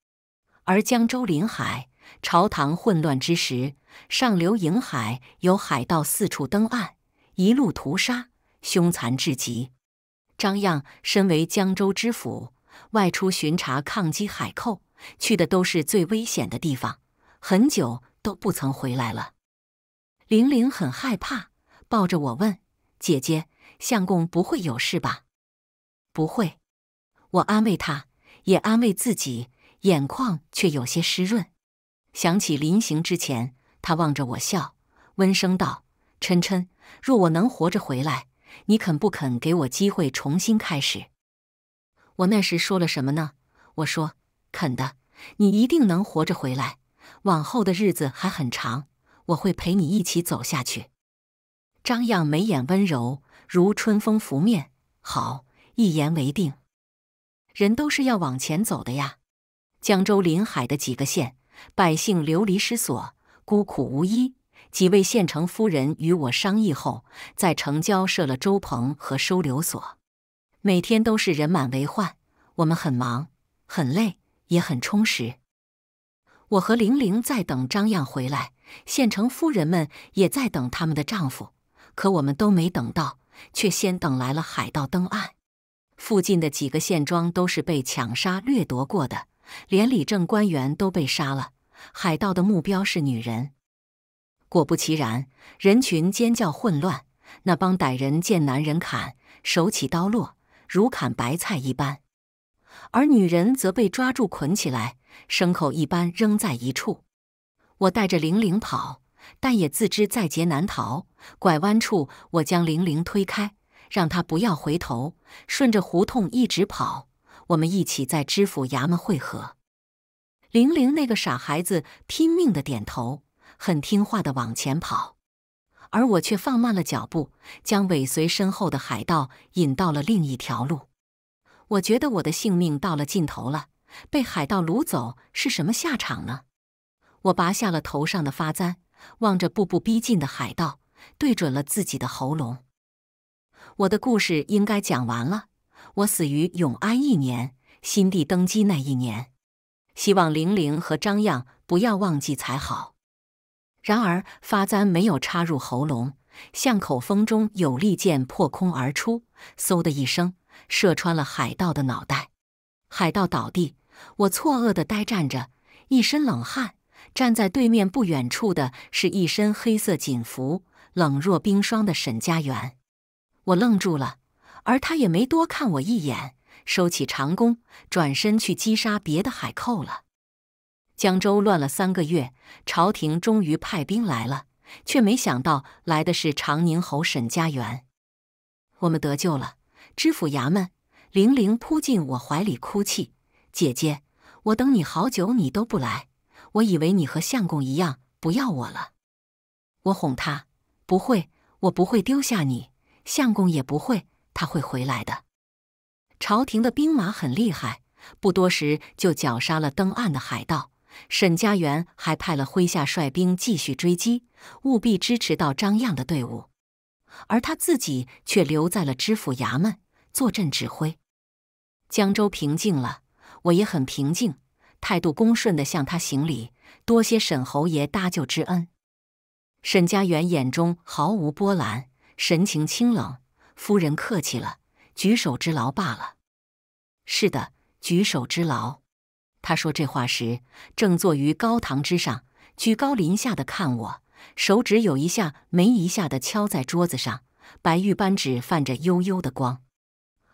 而江州临海，朝堂混乱之时，上流瀛海有海盗四处登岸，一路屠杀，凶残至极。张漾身为江州知府。外出巡查抗击海寇，去的都是最危险的地方，很久都不曾回来了。玲玲很害怕，抱着我问：“姐姐，相公不会有事吧？”“不会。”我安慰她，也安慰自己，眼眶却有些湿润。想起临行之前，他望着我笑，温声道：“琛琛，若我能活着回来，你肯不肯给我机会重新开始？”我那时说了什么呢？我说：“肯的，你一定能活着回来。往后的日子还很长，我会陪你一起走下去。”张漾眉眼温柔，如春风拂面。好，一言为定。人都是要往前走的呀。江州临海的几个县，百姓流离失所，孤苦无依。几位县城夫人与我商议后，在城郊设了粥棚和收留所。每天都是人满为患，我们很忙、很累，也很充实。我和玲玲在等张漾回来，县城夫人们也在等他们的丈夫，可我们都没等到，却先等来了海盗登岸。附近的几个县庄都是被抢杀掠夺过的，连里正官员都被杀了。海盗的目标是女人，果不其然，人群尖叫混乱。那帮歹人见男人砍，手起刀落。如砍白菜一般，而女人则被抓住捆起来，牲口一般扔在一处。我带着玲玲跑，但也自知在劫难逃。拐弯处，我将玲玲推开，让她不要回头，顺着胡同一直跑。我们一起在知府衙门汇合。玲玲那个傻孩子拼命的点头，很听话的往前跑。而我却放慢了脚步，将尾随身后的海盗引到了另一条路。我觉得我的性命到了尽头了，被海盗掳走是什么下场呢？我拔下了头上的发簪，望着步步逼近的海盗，对准了自己的喉咙。我的故事应该讲完了。我死于永安一年，新帝登基那一年。希望玲玲和张漾不要忘记才好。然而发簪没有插入喉咙，像口风中有利剑破空而出，嗖的一声射穿了海盗的脑袋，海盗倒地。我错愕地呆站着，一身冷汗。站在对面不远处的是一身黑色锦服、冷若冰霜的沈家园。我愣住了，而他也没多看我一眼，收起长弓，转身去击杀别的海寇了。江州乱了三个月，朝廷终于派兵来了，却没想到来的是长宁侯沈家园。我们得救了！知府衙门，玲玲扑进我怀里哭泣：“姐姐，我等你好久，你都不来。我以为你和相公一样不要我了。”我哄他，不会，我不会丢下你。相公也不会，他会回来的。”朝廷的兵马很厉害，不多时就绞杀了登岸的海盗。沈家元还派了麾下率兵继续追击，务必支持到张漾的队伍，而他自己却留在了知府衙门坐镇指挥。江州平静了，我也很平静，态度恭顺地向他行礼，多谢沈侯爷搭救之恩。沈家元眼中毫无波澜，神情清冷：“夫人客气了，举手之劳罢了。”“是的，举手之劳。”他说这话时，正坐于高堂之上，居高临下的看我，手指有一下没一下的敲在桌子上，白玉扳指泛着幽幽的光。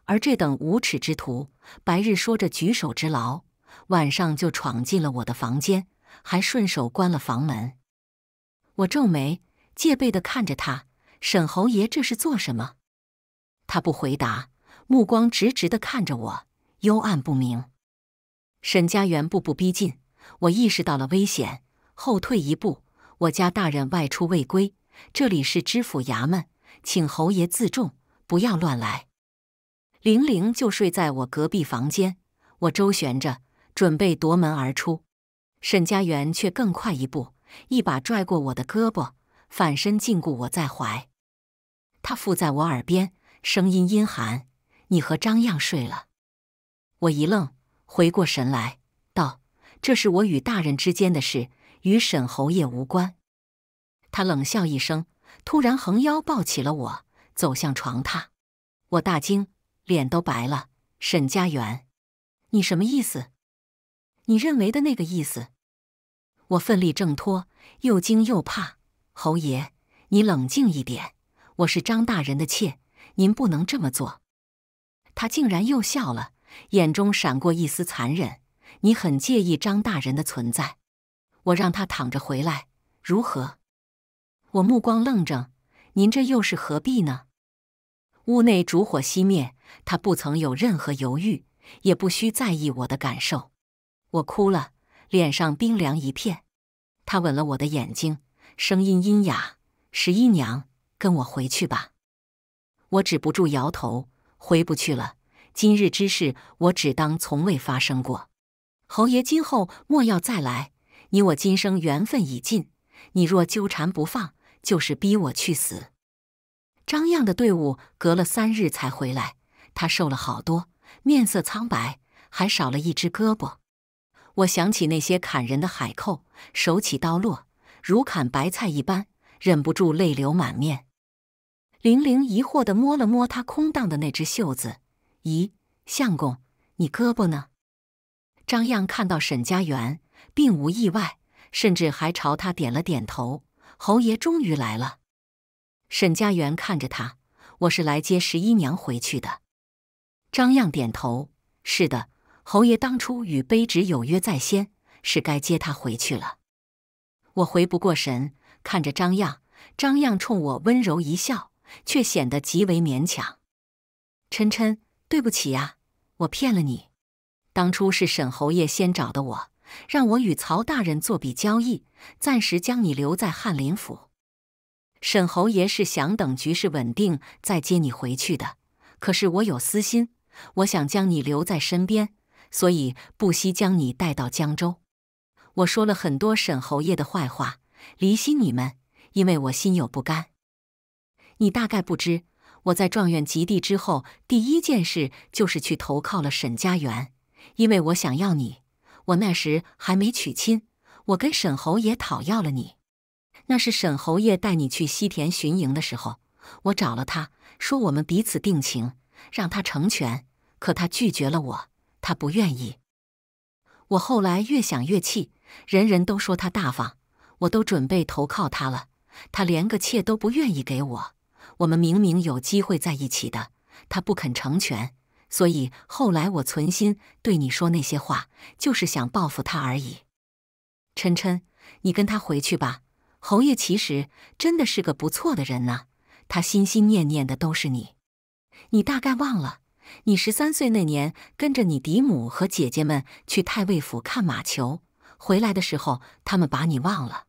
而这等无耻之徒，白日说着举手之劳，晚上就闯进了我的房间，还顺手关了房门。我皱眉，戒备的看着他，沈侯爷这是做什么？他不回答，目光直直的看着我，幽暗不明。沈家园步步逼近，我意识到了危险，后退一步。我家大人外出未归，这里是知府衙门，请侯爷自重，不要乱来。玲玲就睡在我隔壁房间，我周旋着准备夺门而出，沈家园却更快一步，一把拽过我的胳膊，反身禁锢我在怀。他附在我耳边，声音阴寒：“你和张漾睡了。”我一愣。回过神来，道：“这是我与大人之间的事，与沈侯爷无关。”他冷笑一声，突然横腰抱起了我，走向床榻。我大惊，脸都白了。沈家园，你什么意思？你认为的那个意思？我奋力挣脱，又惊又怕。侯爷，你冷静一点。我是张大人的妾，您不能这么做。他竟然又笑了。眼中闪过一丝残忍。你很介意张大人的存在，我让他躺着回来如何？我目光愣怔。您这又是何必呢？屋内烛火熄灭，他不曾有任何犹豫，也不需在意我的感受。我哭了，脸上冰凉一片。他吻了我的眼睛，声音阴哑：“十一娘，跟我回去吧。”我止不住摇头，回不去了。今日之事，我只当从未发生过。侯爷，今后莫要再来。你我今生缘分已尽，你若纠缠不放，就是逼我去死。张漾的队伍隔了三日才回来，他瘦了好多，面色苍白，还少了一只胳膊。我想起那些砍人的海寇，手起刀落，如砍白菜一般，忍不住泪流满面。玲玲疑惑地摸了摸他空荡的那只袖子。咦，相公，你胳膊呢？张漾看到沈家园，并无意外，甚至还朝他点了点头。侯爷终于来了。沈家园看着他：“我是来接十一娘回去的。”张漾点头：“是的，侯爷当初与卑职有约在先，是该接她回去了。”我回不过神，看着张漾。张漾冲我温柔一笑，却显得极为勉强。琛琛。对不起呀，我骗了你。当初是沈侯爷先找的我，让我与曹大人做笔交易，暂时将你留在翰林府。沈侯爷是想等局势稳定再接你回去的，可是我有私心，我想将你留在身边，所以不惜将你带到江州。我说了很多沈侯爷的坏话，离心你们，因为我心有不甘。你大概不知。我在状元及第之后，第一件事就是去投靠了沈家园，因为我想要你。我那时还没娶亲，我跟沈侯爷讨要了你。那是沈侯爷带你去西田巡营的时候，我找了他，说我们彼此定情，让他成全。可他拒绝了我，他不愿意。我后来越想越气，人人都说他大方，我都准备投靠他了，他连个妾都不愿意给我。我们明明有机会在一起的，他不肯成全，所以后来我存心对你说那些话，就是想报复他而已。琛琛，你跟他回去吧。侯爷其实真的是个不错的人呢，他心心念念的都是你。你大概忘了，你十三岁那年跟着你嫡母和姐姐们去太尉府看马球，回来的时候他们把你忘了。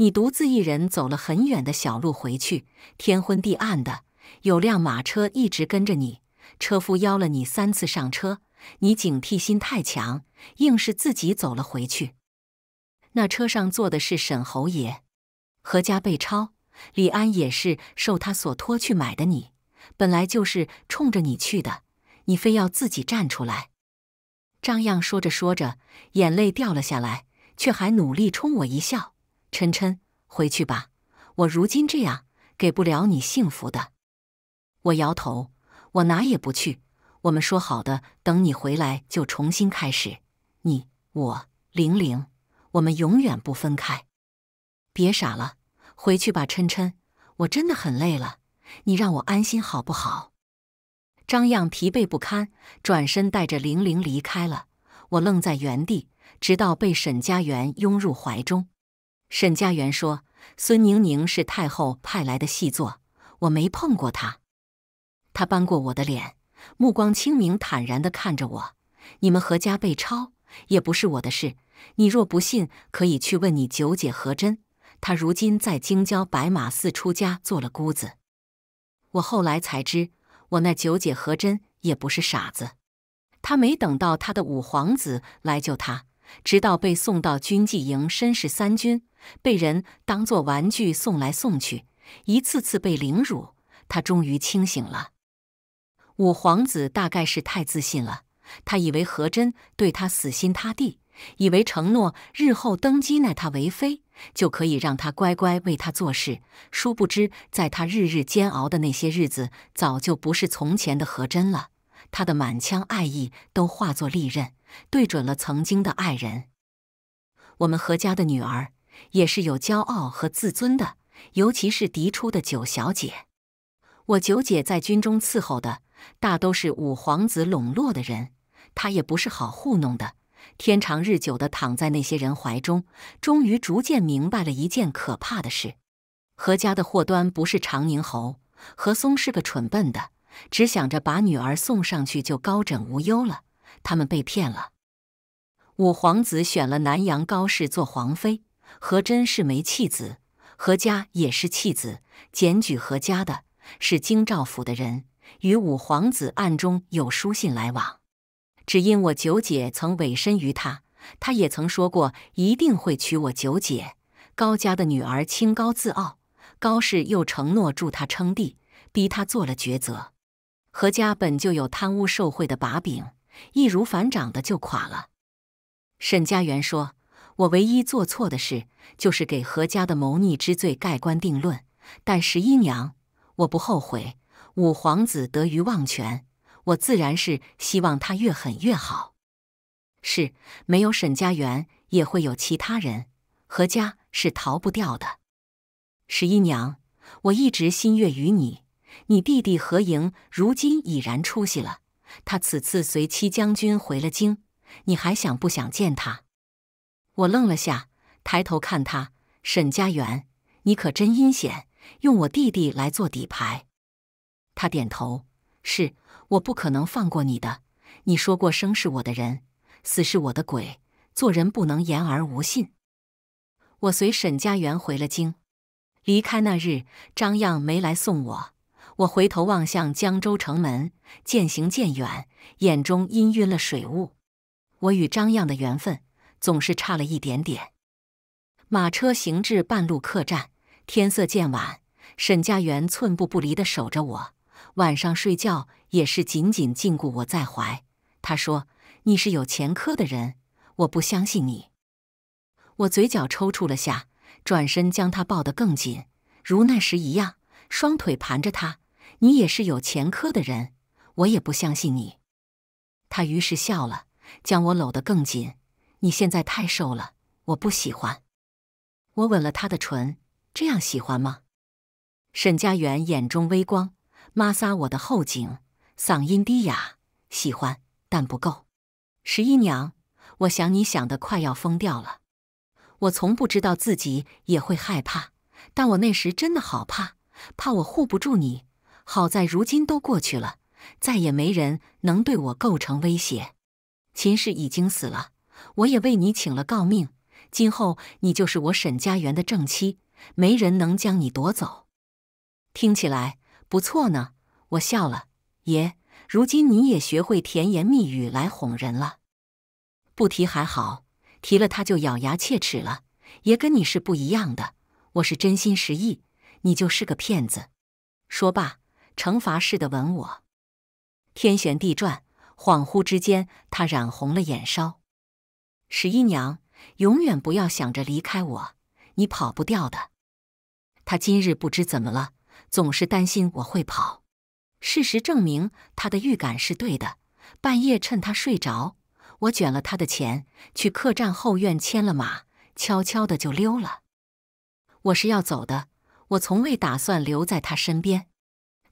你独自一人走了很远的小路回去，天昏地暗的，有辆马车一直跟着你。车夫邀了你三次上车，你警惕心太强，硬是自己走了回去。那车上坐的是沈侯爷，何家被抄，李安也是受他所托去买的。你本来就是冲着你去的，你非要自己站出来。张漾说着说着，眼泪掉了下来，却还努力冲我一笑。琛琛，回去吧，我如今这样给不了你幸福的。我摇头，我哪也不去。我们说好的，等你回来就重新开始。你我玲玲，我们永远不分开。别傻了，回去吧，琛琛，我真的很累了，你让我安心好不好？张漾疲惫不堪，转身带着玲玲离开了。我愣在原地，直到被沈佳媛拥入怀中。沈家元说：“孙宁宁是太后派来的细作，我没碰过她。她扳过我的脸，目光清明坦然的看着我。你们何家被抄也不是我的事。你若不信，可以去问你九姐何真。她如今在京郊白马寺出家做了姑子。我后来才知，我那九姐何真也不是傻子。她没等到她的五皇子来救她，直到被送到军纪营，身世三军。”被人当做玩具送来送去，一次次被凌辱，他终于清醒了。五皇子大概是太自信了，他以为何真对他死心塌地，以为承诺日后登基纳他为妃，就可以让他乖乖为他做事。殊不知，在他日日煎熬的那些日子，早就不是从前的何真了。他的满腔爱意都化作利刃，对准了曾经的爱人——我们何家的女儿。也是有骄傲和自尊的，尤其是嫡出的九小姐。我九姐在军中伺候的，大都是五皇子笼络的人，她也不是好糊弄的。天长日久的躺在那些人怀中，终于逐渐明白了一件可怕的事：何家的祸端不是长宁侯何松是个蠢笨的，只想着把女儿送上去就高枕无忧了。他们被骗了，五皇子选了南阳高氏做皇妃。何真是枚弃子，何家也是弃子。检举何家的是京兆府的人，与五皇子暗中有书信来往。只因我九姐曾委身于他，他也曾说过一定会娶我九姐。高家的女儿清高自傲，高氏又承诺助他称帝，逼他做了抉择。何家本就有贪污受贿的把柄，易如反掌的就垮了。沈家元说。我唯一做错的事，就是给何家的谋逆之罪盖棺定论。但十一娘，我不后悔。五皇子得于忘权，我自然是希望他越狠越好。是，没有沈家园，也会有其他人。何家是逃不掉的。十一娘，我一直心悦于你。你弟弟何莹如今已然出息了，他此次随戚将军回了京，你还想不想见他？我愣了下，抬头看他，沈家园，你可真阴险，用我弟弟来做底牌。他点头，是，我不可能放过你的。你说过生是我的人，死是我的鬼，做人不能言而无信。我随沈家园回了京，离开那日，张漾没来送我。我回头望向江州城门，渐行渐远，眼中氤氲了水雾。我与张漾的缘分。总是差了一点点。马车行至半路客栈，天色渐晚，沈家园寸步不离的守着我，晚上睡觉也是紧紧禁锢我在怀。他说：“你是有前科的人，我不相信你。”我嘴角抽搐了下，转身将他抱得更紧，如那时一样，双腿盘着他。你也是有前科的人，我也不相信你。他于是笑了，将我搂得更紧。你现在太瘦了，我不喜欢。我吻了他的唇，这样喜欢吗？沈佳媛眼中微光，摩挲我的后颈，嗓音低哑：“喜欢，但不够。”十一娘，我想你想的快要疯掉了。我从不知道自己也会害怕，但我那时真的好怕，怕我护不住你。好在如今都过去了，再也没人能对我构成威胁。秦氏已经死了。我也为你请了诰命，今后你就是我沈家元的正妻，没人能将你夺走。听起来不错呢，我笑了。爷，如今你也学会甜言蜜语来哄人了。不提还好，提了他就咬牙切齿了。爷跟你是不一样的，我是真心实意，你就是个骗子。说罢，惩罚似的吻我，天旋地转，恍惚之间，他染红了眼梢。十一娘，永远不要想着离开我，你跑不掉的。他今日不知怎么了，总是担心我会跑。事实证明，他的预感是对的。半夜趁他睡着，我卷了他的钱，去客栈后院牵了马，悄悄的就溜了。我是要走的，我从未打算留在他身边。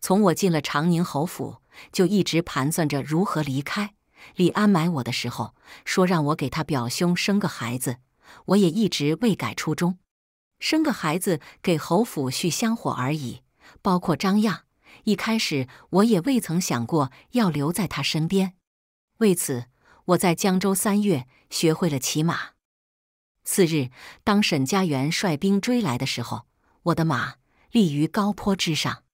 从我进了长宁侯府，就一直盘算着如何离开。李安买我的时候说让我给他表兄生个孩子，我也一直未改初衷，生个孩子给侯府续香火而已。包括张亚，一开始我也未曾想过要留在他身边。为此，我在江州三月学会了骑马。次日，当沈家园率兵追来的时候，我的马立于高坡之上，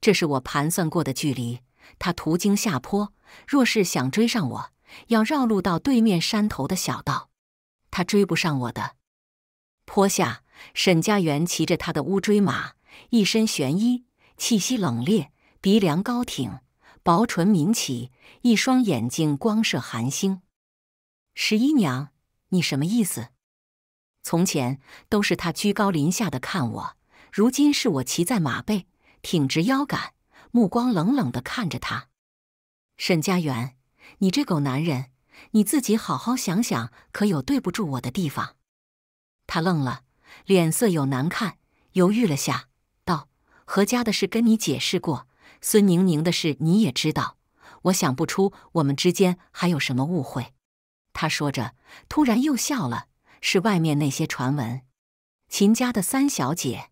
这是我盘算过的距离。他途经下坡。若是想追上我，要绕路到对面山头的小道，他追不上我的。坡下，沈家园骑着他的乌骓马，一身玄衣，气息冷冽，鼻梁高挺，薄唇抿起，一双眼睛光射寒星。十一娘，你什么意思？从前都是他居高临下的看我，如今是我骑在马背，挺直腰杆，目光冷冷的看着他。沈家园，你这狗男人，你自己好好想想，可有对不住我的地方？他愣了，脸色有难看，犹豫了下，道：“何家的事跟你解释过，孙宁宁的事你也知道，我想不出我们之间还有什么误会。”他说着，突然又笑了：“是外面那些传闻，秦家的三小姐，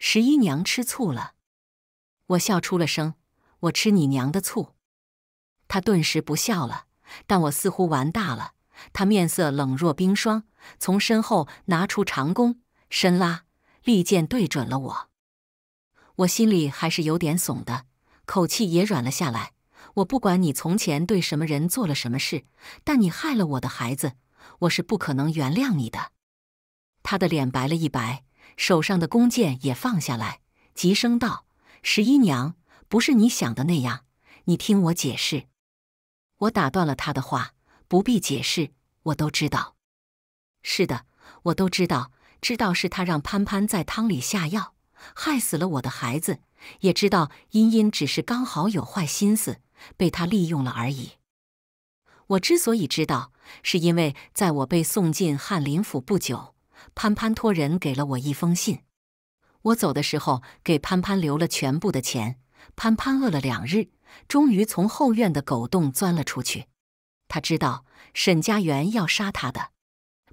十一娘吃醋了。”我笑出了声：“我吃你娘的醋！”他顿时不笑了，但我似乎玩大了。他面色冷若冰霜，从身后拿出长弓，伸拉利剑对准了我。我心里还是有点怂的，口气也软了下来。我不管你从前对什么人做了什么事，但你害了我的孩子，我是不可能原谅你的。他的脸白了一白，手上的弓箭也放下来，急声道：“十一娘，不是你想的那样，你听我解释。”我打断了他的话，不必解释，我都知道。是的，我都知道。知道是他让潘潘在汤里下药，害死了我的孩子，也知道茵茵只是刚好有坏心思，被他利用了而已。我之所以知道，是因为在我被送进翰林府不久，潘潘托人给了我一封信。我走的时候给潘潘留了全部的钱，潘潘饿了两日。终于从后院的狗洞钻了出去。他知道沈家元要杀他的。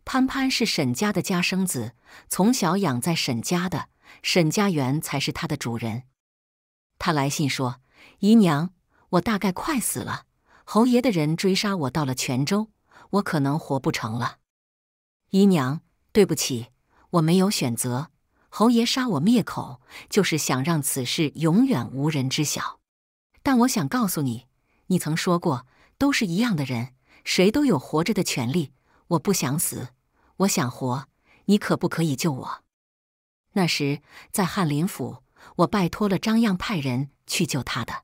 潘潘是沈家的家生子，从小养在沈家的，沈家元才是他的主人。他来信说：“姨娘，我大概快死了。侯爷的人追杀我到了泉州，我可能活不成了。姨娘，对不起，我没有选择。侯爷杀我灭口，就是想让此事永远无人知晓。”但我想告诉你，你曾说过，都是一样的人，谁都有活着的权利。我不想死，我想活。你可不可以救我？那时在翰林府，我拜托了张漾派人去救他的，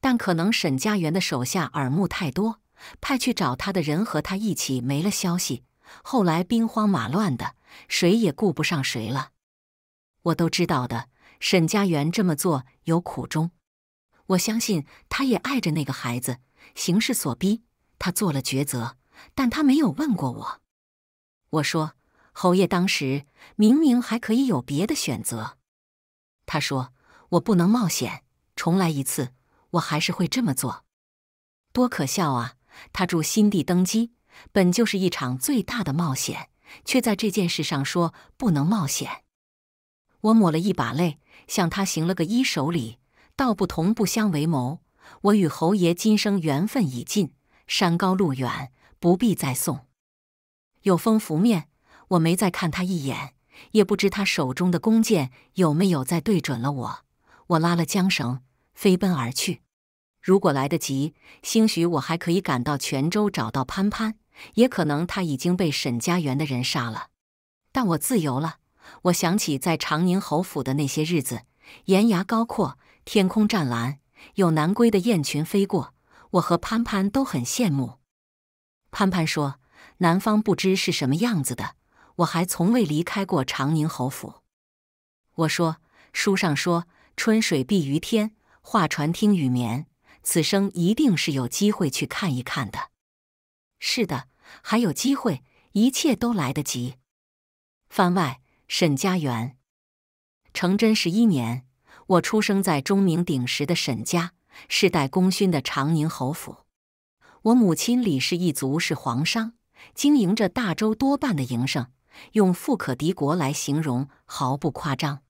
但可能沈家元的手下耳目太多，派去找他的人和他一起没了消息。后来兵荒马乱的，谁也顾不上谁了。我都知道的，沈家元这么做有苦衷。我相信他也爱着那个孩子，形势所逼，他做了抉择，但他没有问过我。我说：“侯爷当时明明还可以有别的选择。”他说：“我不能冒险，重来一次，我还是会这么做。”多可笑啊！他助新帝登基，本就是一场最大的冒险，却在这件事上说不能冒险。我抹了一把泪，向他行了个一手礼。道不同，不相为谋。我与侯爷今生缘分已尽，山高路远，不必再送。有风拂面，我没再看他一眼，也不知他手中的弓箭有没有再对准了我。我拉了缰绳，飞奔而去。如果来得及，兴许我还可以赶到泉州找到潘潘，也可能他已经被沈家园的人杀了。但我自由了。我想起在长宁侯府的那些日子，岩崖高阔。天空湛蓝，有南归的雁群飞过，我和潘潘都很羡慕。潘潘说：“南方不知是什么样子的，我还从未离开过长宁侯府。”我说：“书上说‘春水碧于天，画船听雨眠’，此生一定是有机会去看一看的。”是的，还有机会，一切都来得及。番外：沈家园，成真十一年。我出生在钟鸣鼎食的沈家，世代功勋的长宁侯府。我母亲李氏一族是皇商，经营着大周多半的营生，用“富可敌国”来形容毫不夸张。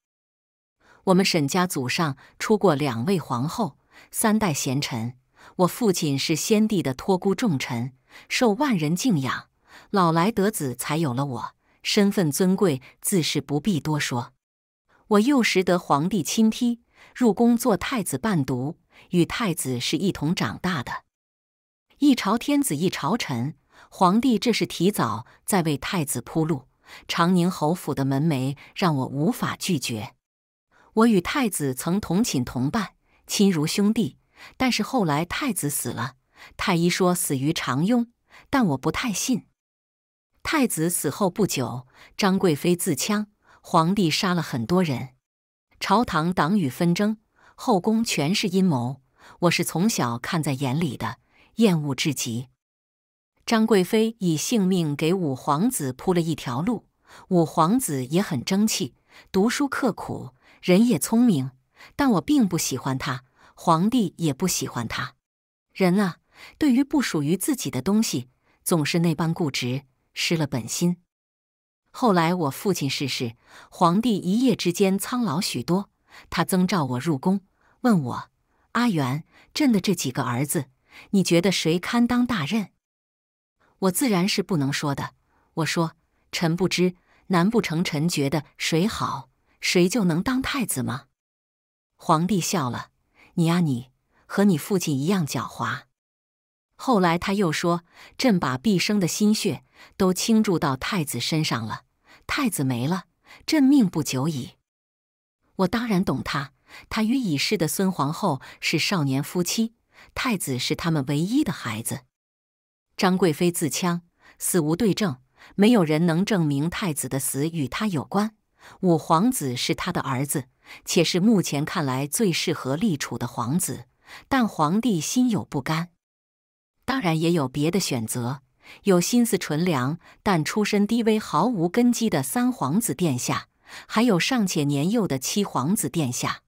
我们沈家祖上出过两位皇后，三代贤臣。我父亲是先帝的托孤重臣，受万人敬仰。老来得子，才有了我。身份尊贵，自是不必多说。我幼时得皇帝亲批，入宫做太子伴读，与太子是一同长大的。一朝天子一朝臣，皇帝这是提早在为太子铺路。长宁侯府的门楣让我无法拒绝。我与太子曾同寝同伴，亲如兄弟。但是后来太子死了，太医说死于长拥，但我不太信。太子死后不久，张贵妃自戕。皇帝杀了很多人，朝堂党羽纷争，后宫全是阴谋，我是从小看在眼里的，厌恶至极。张贵妃以性命给五皇子铺了一条路，五皇子也很争气，读书刻苦，人也聪明，但我并不喜欢他，皇帝也不喜欢他。人啊，对于不属于自己的东西，总是那般固执，失了本心。后来我父亲逝世，皇帝一夜之间苍老许多。他曾召我入宫，问我：“阿元，朕的这几个儿子，你觉得谁堪当大任？”我自然是不能说的。我说：“臣不知，难不成臣觉得谁好，谁就能当太子吗？”皇帝笑了：“你啊你，和你父亲一样狡猾。”后来他又说：“朕把毕生的心血。”都倾注到太子身上了，太子没了，朕命不久矣。我当然懂他，他与已逝的孙皇后是少年夫妻，太子是他们唯一的孩子。张贵妃自戕，死无对证，没有人能证明太子的死与他有关。五皇子是他的儿子，且是目前看来最适合立储的皇子，但皇帝心有不甘，当然也有别的选择。有心思纯良但出身低微毫无根基的三皇子殿下，还有尚且年幼的七皇子殿下，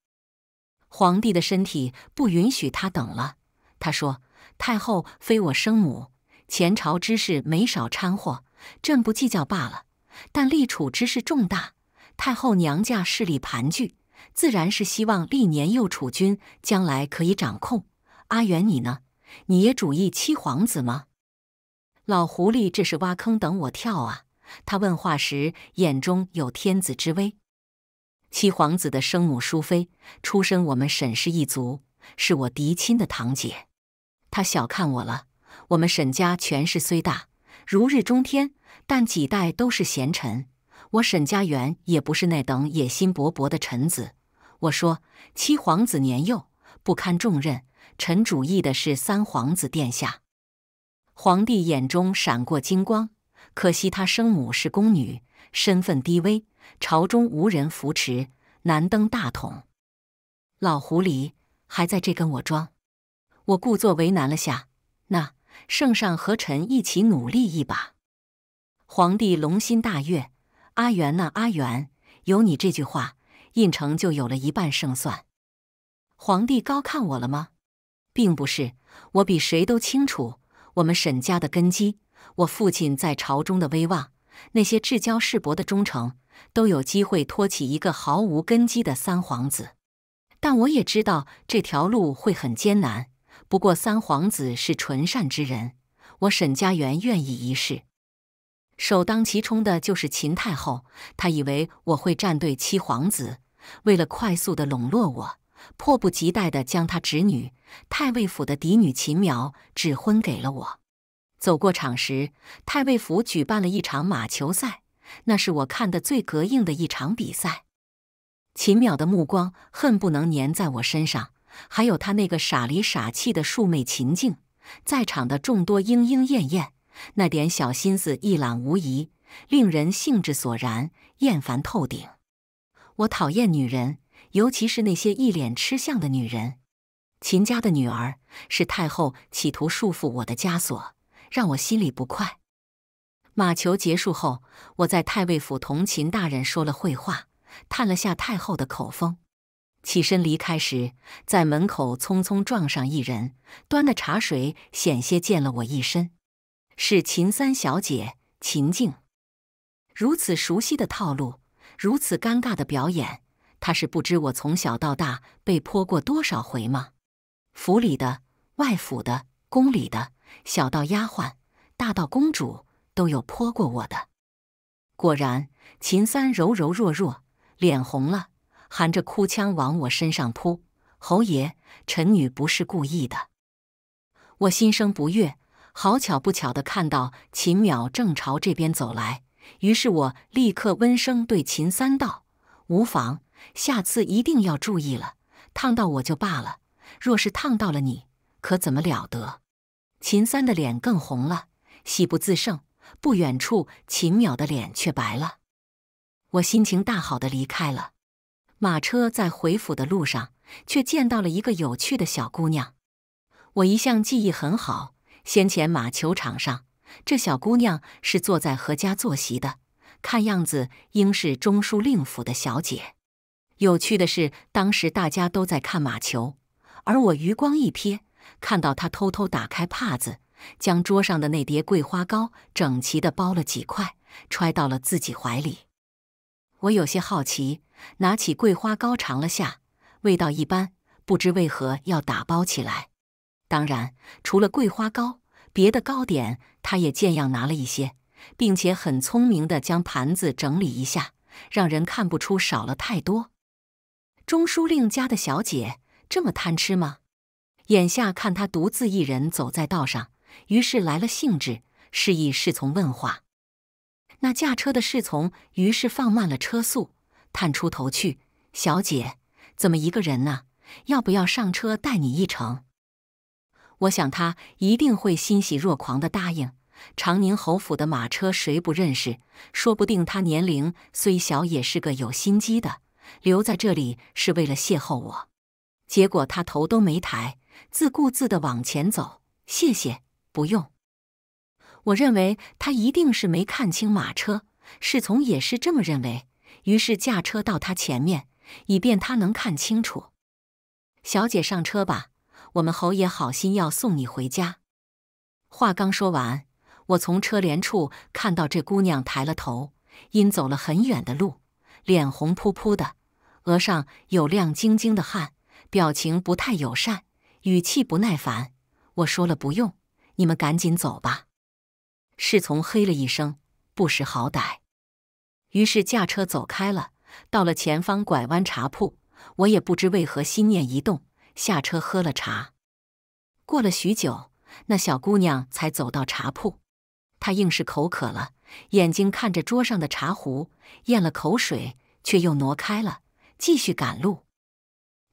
皇帝的身体不允许他等了。他说：“太后非我生母，前朝之事没少掺和，朕不计较罢了。但立储之事重大，太后娘家势力盘踞，自然是希望立年幼储君，将来可以掌控。阿元，你呢？你也主意七皇子吗？”老狐狸，这是挖坑等我跳啊！他问话时，眼中有天子之威。七皇子的生母淑妃，出身我们沈氏一族，是我嫡亲的堂姐。他小看我了。我们沈家权势虽大，如日中天，但几代都是贤臣。我沈家元也不是那等野心勃勃的臣子。我说，七皇子年幼，不堪重任。臣主意的是三皇子殿下。皇帝眼中闪过金光，可惜他生母是宫女，身份低微，朝中无人扶持，难登大统。老狐狸还在这跟我装，我故作为难了下。那圣上和臣一起努力一把。皇帝龙心大悦。阿元呐，阿元，有你这句话，胤诚就有了一半胜算。皇帝高看我了吗？并不是，我比谁都清楚。我们沈家的根基，我父亲在朝中的威望，那些至交世伯的忠诚，都有机会托起一个毫无根基的三皇子。但我也知道这条路会很艰难。不过三皇子是纯善之人，我沈家元愿意一试。首当其冲的就是秦太后，她以为我会站队七皇子，为了快速的笼络我，迫不及待的将她侄女。太尉府的嫡女秦苗指婚给了我。走过场时，太尉府举办了一场马球赛，那是我看的最膈应的一场比赛。秦淼的目光恨不能粘在我身上，还有她那个傻里傻气的庶妹秦静，在场的众多莺莺燕燕，那点小心思一览无遗，令人兴致索然，厌烦透顶。我讨厌女人，尤其是那些一脸吃相的女人。秦家的女儿是太后企图束缚我的枷锁，让我心里不快。马球结束后，我在太尉府同秦大人说了会话，探了下太后的口风。起身离开时，在门口匆匆撞上一人，端的茶水险些溅了我一身。是秦三小姐秦静。如此熟悉的套路，如此尴尬的表演，她是不知我从小到大被泼过多少回吗？府里的、外府的、宫里的，小到丫鬟，大到公主，都有泼过我的。果然，秦三柔柔弱弱，脸红了，含着哭腔往我身上扑。侯爷，臣女不是故意的。我心生不悦，好巧不巧的看到秦淼正朝这边走来，于是我立刻温声对秦三道：“无妨，下次一定要注意了，烫到我就罢了。”若是烫到了你，可怎么了得？秦三的脸更红了，喜不自胜。不远处，秦淼的脸却白了。我心情大好的离开了。马车在回府的路上，却见到了一个有趣的小姑娘。我一向记忆很好，先前马球场上，这小姑娘是坐在何家坐席的，看样子应是中书令府的小姐。有趣的是，当时大家都在看马球。而我余光一瞥，看到他偷偷打开帕子，将桌上的那叠桂花糕整齐的包了几块，揣到了自己怀里。我有些好奇，拿起桂花糕尝了下，味道一般，不知为何要打包起来。当然，除了桂花糕，别的糕点他也见样拿了一些，并且很聪明的将盘子整理一下，让人看不出少了太多。钟书令家的小姐。这么贪吃吗？眼下看他独自一人走在道上，于是来了兴致，示意侍从问话。那驾车的侍从于是放慢了车速，探出头去：“小姐，怎么一个人呢？要不要上车带你一程？”我想他一定会欣喜若狂地答应。长宁侯府的马车谁不认识？说不定他年龄虽小，也是个有心机的，留在这里是为了邂逅我。结果他头都没抬，自顾自的往前走。谢谢，不用。我认为他一定是没看清马车，侍从也是这么认为。于是驾车到他前面，以便他能看清楚。小姐上车吧，我们侯爷好心要送你回家。话刚说完，我从车帘处看到这姑娘抬了头，因走了很远的路，脸红扑扑的，额上有亮晶晶的汗。表情不太友善，语气不耐烦。我说了不用，你们赶紧走吧。侍从嘿了一声，不识好歹，于是驾车走开了。到了前方拐弯茶铺，我也不知为何心念一动，下车喝了茶。过了许久，那小姑娘才走到茶铺，她硬是口渴了，眼睛看着桌上的茶壶，咽了口水，却又挪开了，继续赶路。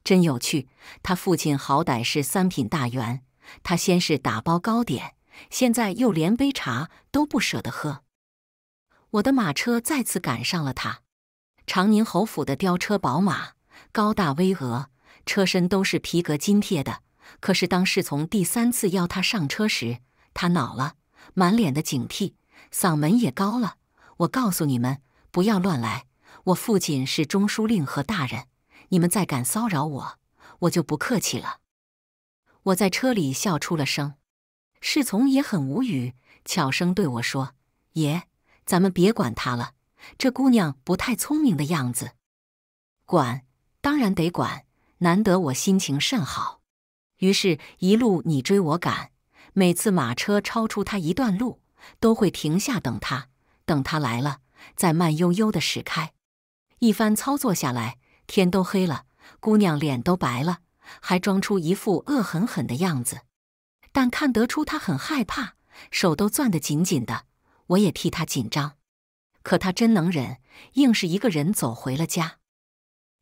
真有趣，他父亲好歹是三品大员，他先是打包糕点，现在又连杯茶都不舍得喝。我的马车再次赶上了他，长宁侯府的雕车宝马，高大巍峨，车身都是皮革金贴的。可是当侍从第三次邀他上车时，他恼了，满脸的警惕，嗓门也高了。我告诉你们，不要乱来，我父亲是中书令和大人。你们再敢骚扰我，我就不客气了。我在车里笑出了声，侍从也很无语，悄声对我说：“爷，咱们别管他了，这姑娘不太聪明的样子。”管当然得管，难得我心情甚好，于是，一路你追我赶，每次马车超出他一段路，都会停下等他，等他来了，再慢悠悠的驶开。一番操作下来。天都黑了，姑娘脸都白了，还装出一副恶狠狠的样子，但看得出她很害怕，手都攥得紧紧的。我也替她紧张，可她真能忍，硬是一个人走回了家。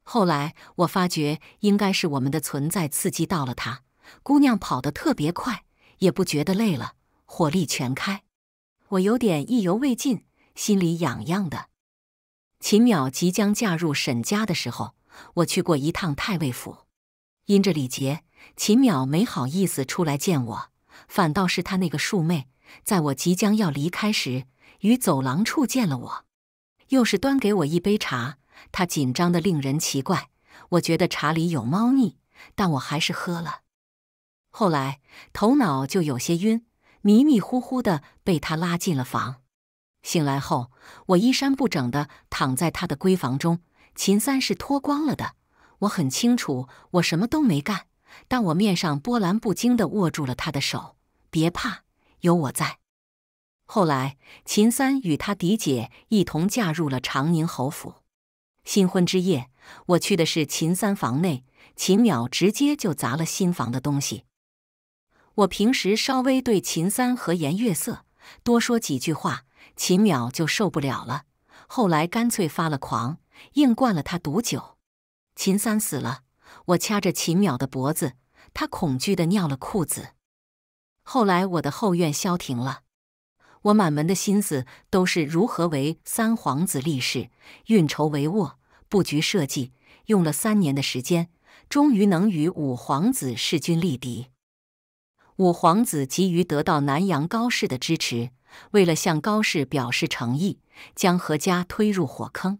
后来我发觉，应该是我们的存在刺激到了她。姑娘跑得特别快，也不觉得累了，火力全开。我有点意犹未尽，心里痒痒的。秦淼即将嫁入沈家的时候，我去过一趟太尉府。因着礼节，秦淼没好意思出来见我，反倒是他那个庶妹，在我即将要离开时，于走廊处见了我，又是端给我一杯茶。她紧张的令人奇怪，我觉得茶里有猫腻，但我还是喝了。后来头脑就有些晕，迷迷糊糊的被他拉进了房。醒来后，我衣衫不整地躺在他的闺房中。秦三是脱光了的，我很清楚我什么都没干，但我面上波澜不惊地握住了他的手。别怕，有我在。后来，秦三与他嫡姐一同嫁入了长宁侯府。新婚之夜，我去的是秦三房内，秦淼直接就砸了新房的东西。我平时稍微对秦三和颜悦色，多说几句话。秦淼就受不了了，后来干脆发了狂，硬灌了他毒酒。秦三死了，我掐着秦淼的脖子，他恐惧的尿了裤子。后来我的后院消停了，我满门的心思都是如何为三皇子立誓，运筹帷幄，布局设计。用了三年的时间，终于能与五皇子势均力敌。五皇子急于得到南阳高氏的支持。为了向高氏表示诚意，将何家推入火坑。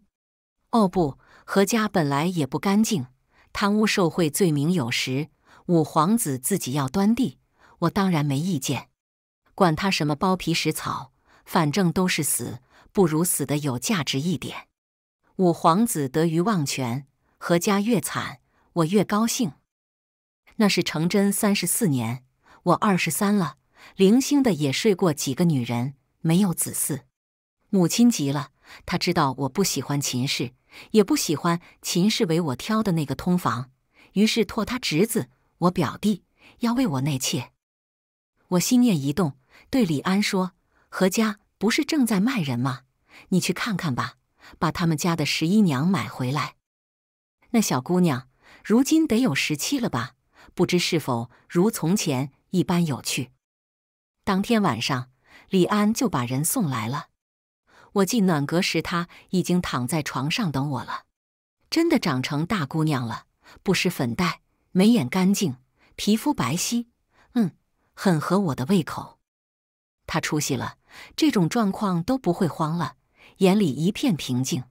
哦，不，何家本来也不干净，贪污受贿罪名有实。五皇子自己要端地，我当然没意见。管他什么包皮食草，反正都是死，不如死的有价值一点。五皇子得于忘全，何家越惨，我越高兴。那是成真三十四年，我二十三了。零星的也睡过几个女人，没有子嗣。母亲急了，她知道我不喜欢秦氏，也不喜欢秦氏为我挑的那个通房，于是托他侄子，我表弟，要为我纳妾。我心念一动，对李安说：“何家不是正在卖人吗？你去看看吧，把他们家的十一娘买回来。那小姑娘如今得有十七了吧？不知是否如从前一般有趣？”当天晚上，李安就把人送来了。我进暖阁时，他已经躺在床上等我了。真的长成大姑娘了，不施粉黛，眉眼干净，皮肤白皙，嗯，很合我的胃口。他出息了，这种状况都不会慌了，眼里一片平静。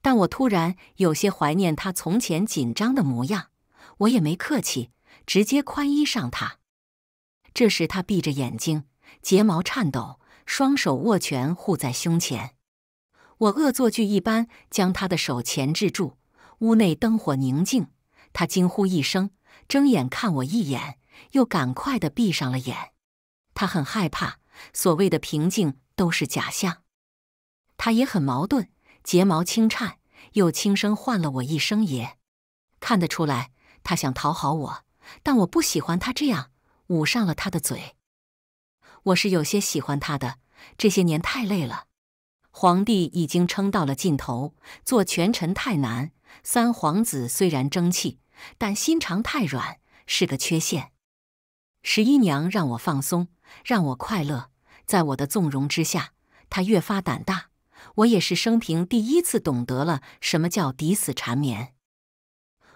但我突然有些怀念他从前紧张的模样。我也没客气，直接宽衣上他。这时，他闭着眼睛，睫毛颤抖，双手握拳护在胸前。我恶作剧一般将他的手钳制住。屋内灯火宁静，他惊呼一声，睁眼看我一眼，又赶快的闭上了眼。他很害怕，所谓的平静都是假象。他也很矛盾，睫毛轻颤，又轻声唤了我一声“爷”。看得出来，他想讨好我，但我不喜欢他这样。捂上了他的嘴。我是有些喜欢他的。这些年太累了，皇帝已经撑到了尽头，做权臣太难。三皇子虽然争气，但心肠太软，是个缺陷。十一娘让我放松，让我快乐，在我的纵容之下，他越发胆大。我也是生平第一次懂得了什么叫抵死缠绵。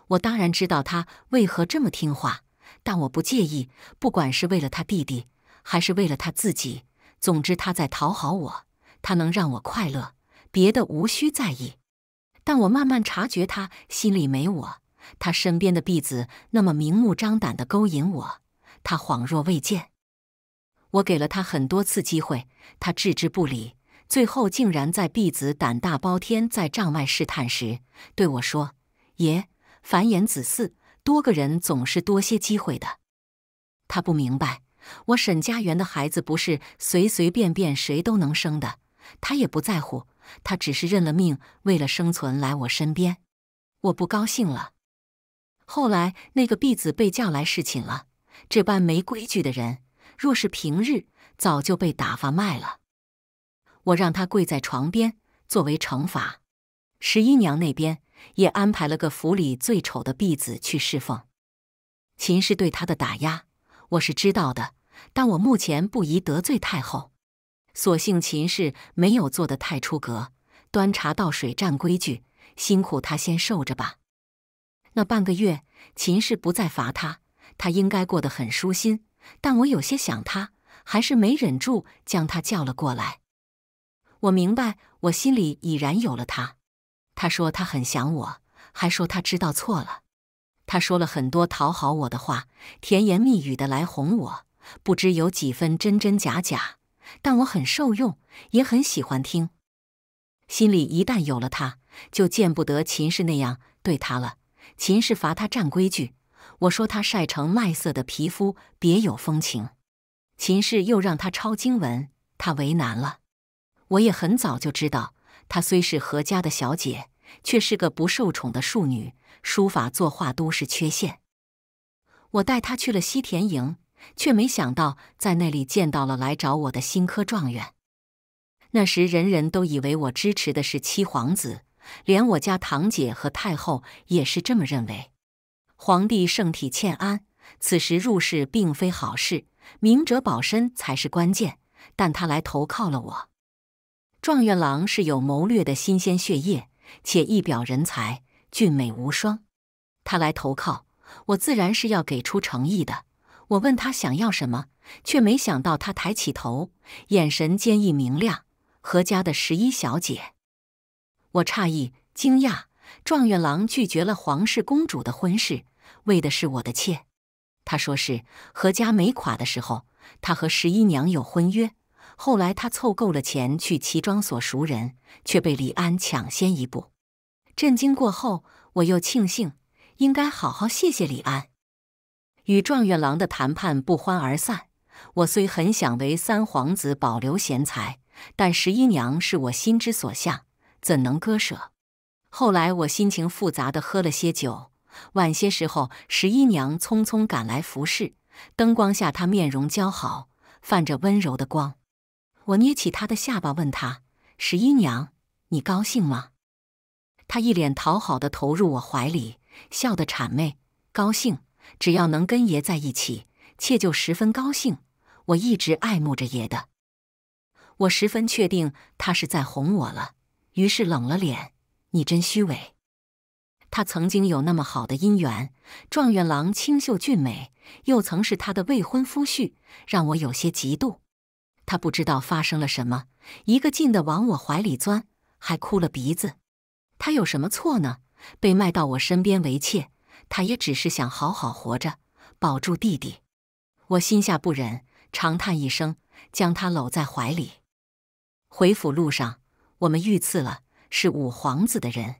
我当然知道他为何这么听话。但我不介意，不管是为了他弟弟，还是为了他自己，总之他在讨好我，他能让我快乐，别的无需在意。但我慢慢察觉他心里没我，他身边的婢子那么明目张胆的勾引我，他恍若未见。我给了他很多次机会，他置之不理，最后竟然在婢子胆大包天在帐外试探时对我说：“爷，繁衍子嗣。”多个人总是多些机会的。他不明白，我沈家园的孩子不是随随便便谁都能生的。他也不在乎，他只是认了命，为了生存来我身边。我不高兴了。后来那个婢子被叫来侍寝了。这般没规矩的人，若是平日早就被打发卖了。我让他跪在床边作为惩罚。十一娘那边。也安排了个府里最丑的婢子去侍奉秦氏，对他的打压我是知道的，但我目前不宜得罪太后。所幸秦氏没有做得太出格，端茶倒水占规矩，辛苦他先受着吧。那半个月，秦氏不再罚他，他应该过得很舒心。但我有些想他，还是没忍住将他叫了过来。我明白，我心里已然有了他。他说他很想我，还说他知道错了。他说了很多讨好我的话，甜言蜜语的来哄我，不知有几分真真假假，但我很受用，也很喜欢听。心里一旦有了他，就见不得秦氏那样对他了。秦氏罚他占规矩，我说他晒成麦色的皮肤别有风情。秦氏又让他抄经文，他为难了。我也很早就知道，她虽是何家的小姐。却是个不受宠的庶女，书法作画都是缺陷。我带她去了西田营，却没想到在那里见到了来找我的新科状元。那时人人都以为我支持的是七皇子，连我家堂姐和太后也是这么认为。皇帝圣体欠安，此时入世并非好事，明哲保身才是关键。但他来投靠了我，状元郎是有谋略的新鲜血液。且一表人才，俊美无双。他来投靠我，自然是要给出诚意的。我问他想要什么，却没想到他抬起头，眼神坚毅明亮。何家的十一小姐，我诧异、惊讶。状元郎拒绝了皇室公主的婚事，为的是我的妾。他说是何家没垮的时候，他和十一娘有婚约。后来他凑够了钱去齐庄所赎人，却被李安抢先一步。震惊过后，我又庆幸，应该好好谢谢李安。与状元郎的谈判不欢而散，我虽很想为三皇子保留贤才，但十一娘是我心之所向，怎能割舍？后来我心情复杂的喝了些酒。晚些时候，十一娘匆匆赶来服侍，灯光下她面容姣好，泛着温柔的光。我捏起她的下巴，问她：“十一娘，你高兴吗？”她一脸讨好的投入我怀里，笑得谄媚：“高兴，只要能跟爷在一起，妾就十分高兴。我一直爱慕着爷的。”我十分确定他是在哄我了，于是冷了脸：“你真虚伪！”他曾经有那么好的姻缘，状元郎清秀俊美，又曾是她的未婚夫婿，让我有些嫉妒。他不知道发生了什么，一个劲的往我怀里钻，还哭了鼻子。他有什么错呢？被卖到我身边为妾，他也只是想好好活着，保住弟弟。我心下不忍，长叹一声，将他搂在怀里。回府路上，我们遇刺了，是五皇子的人。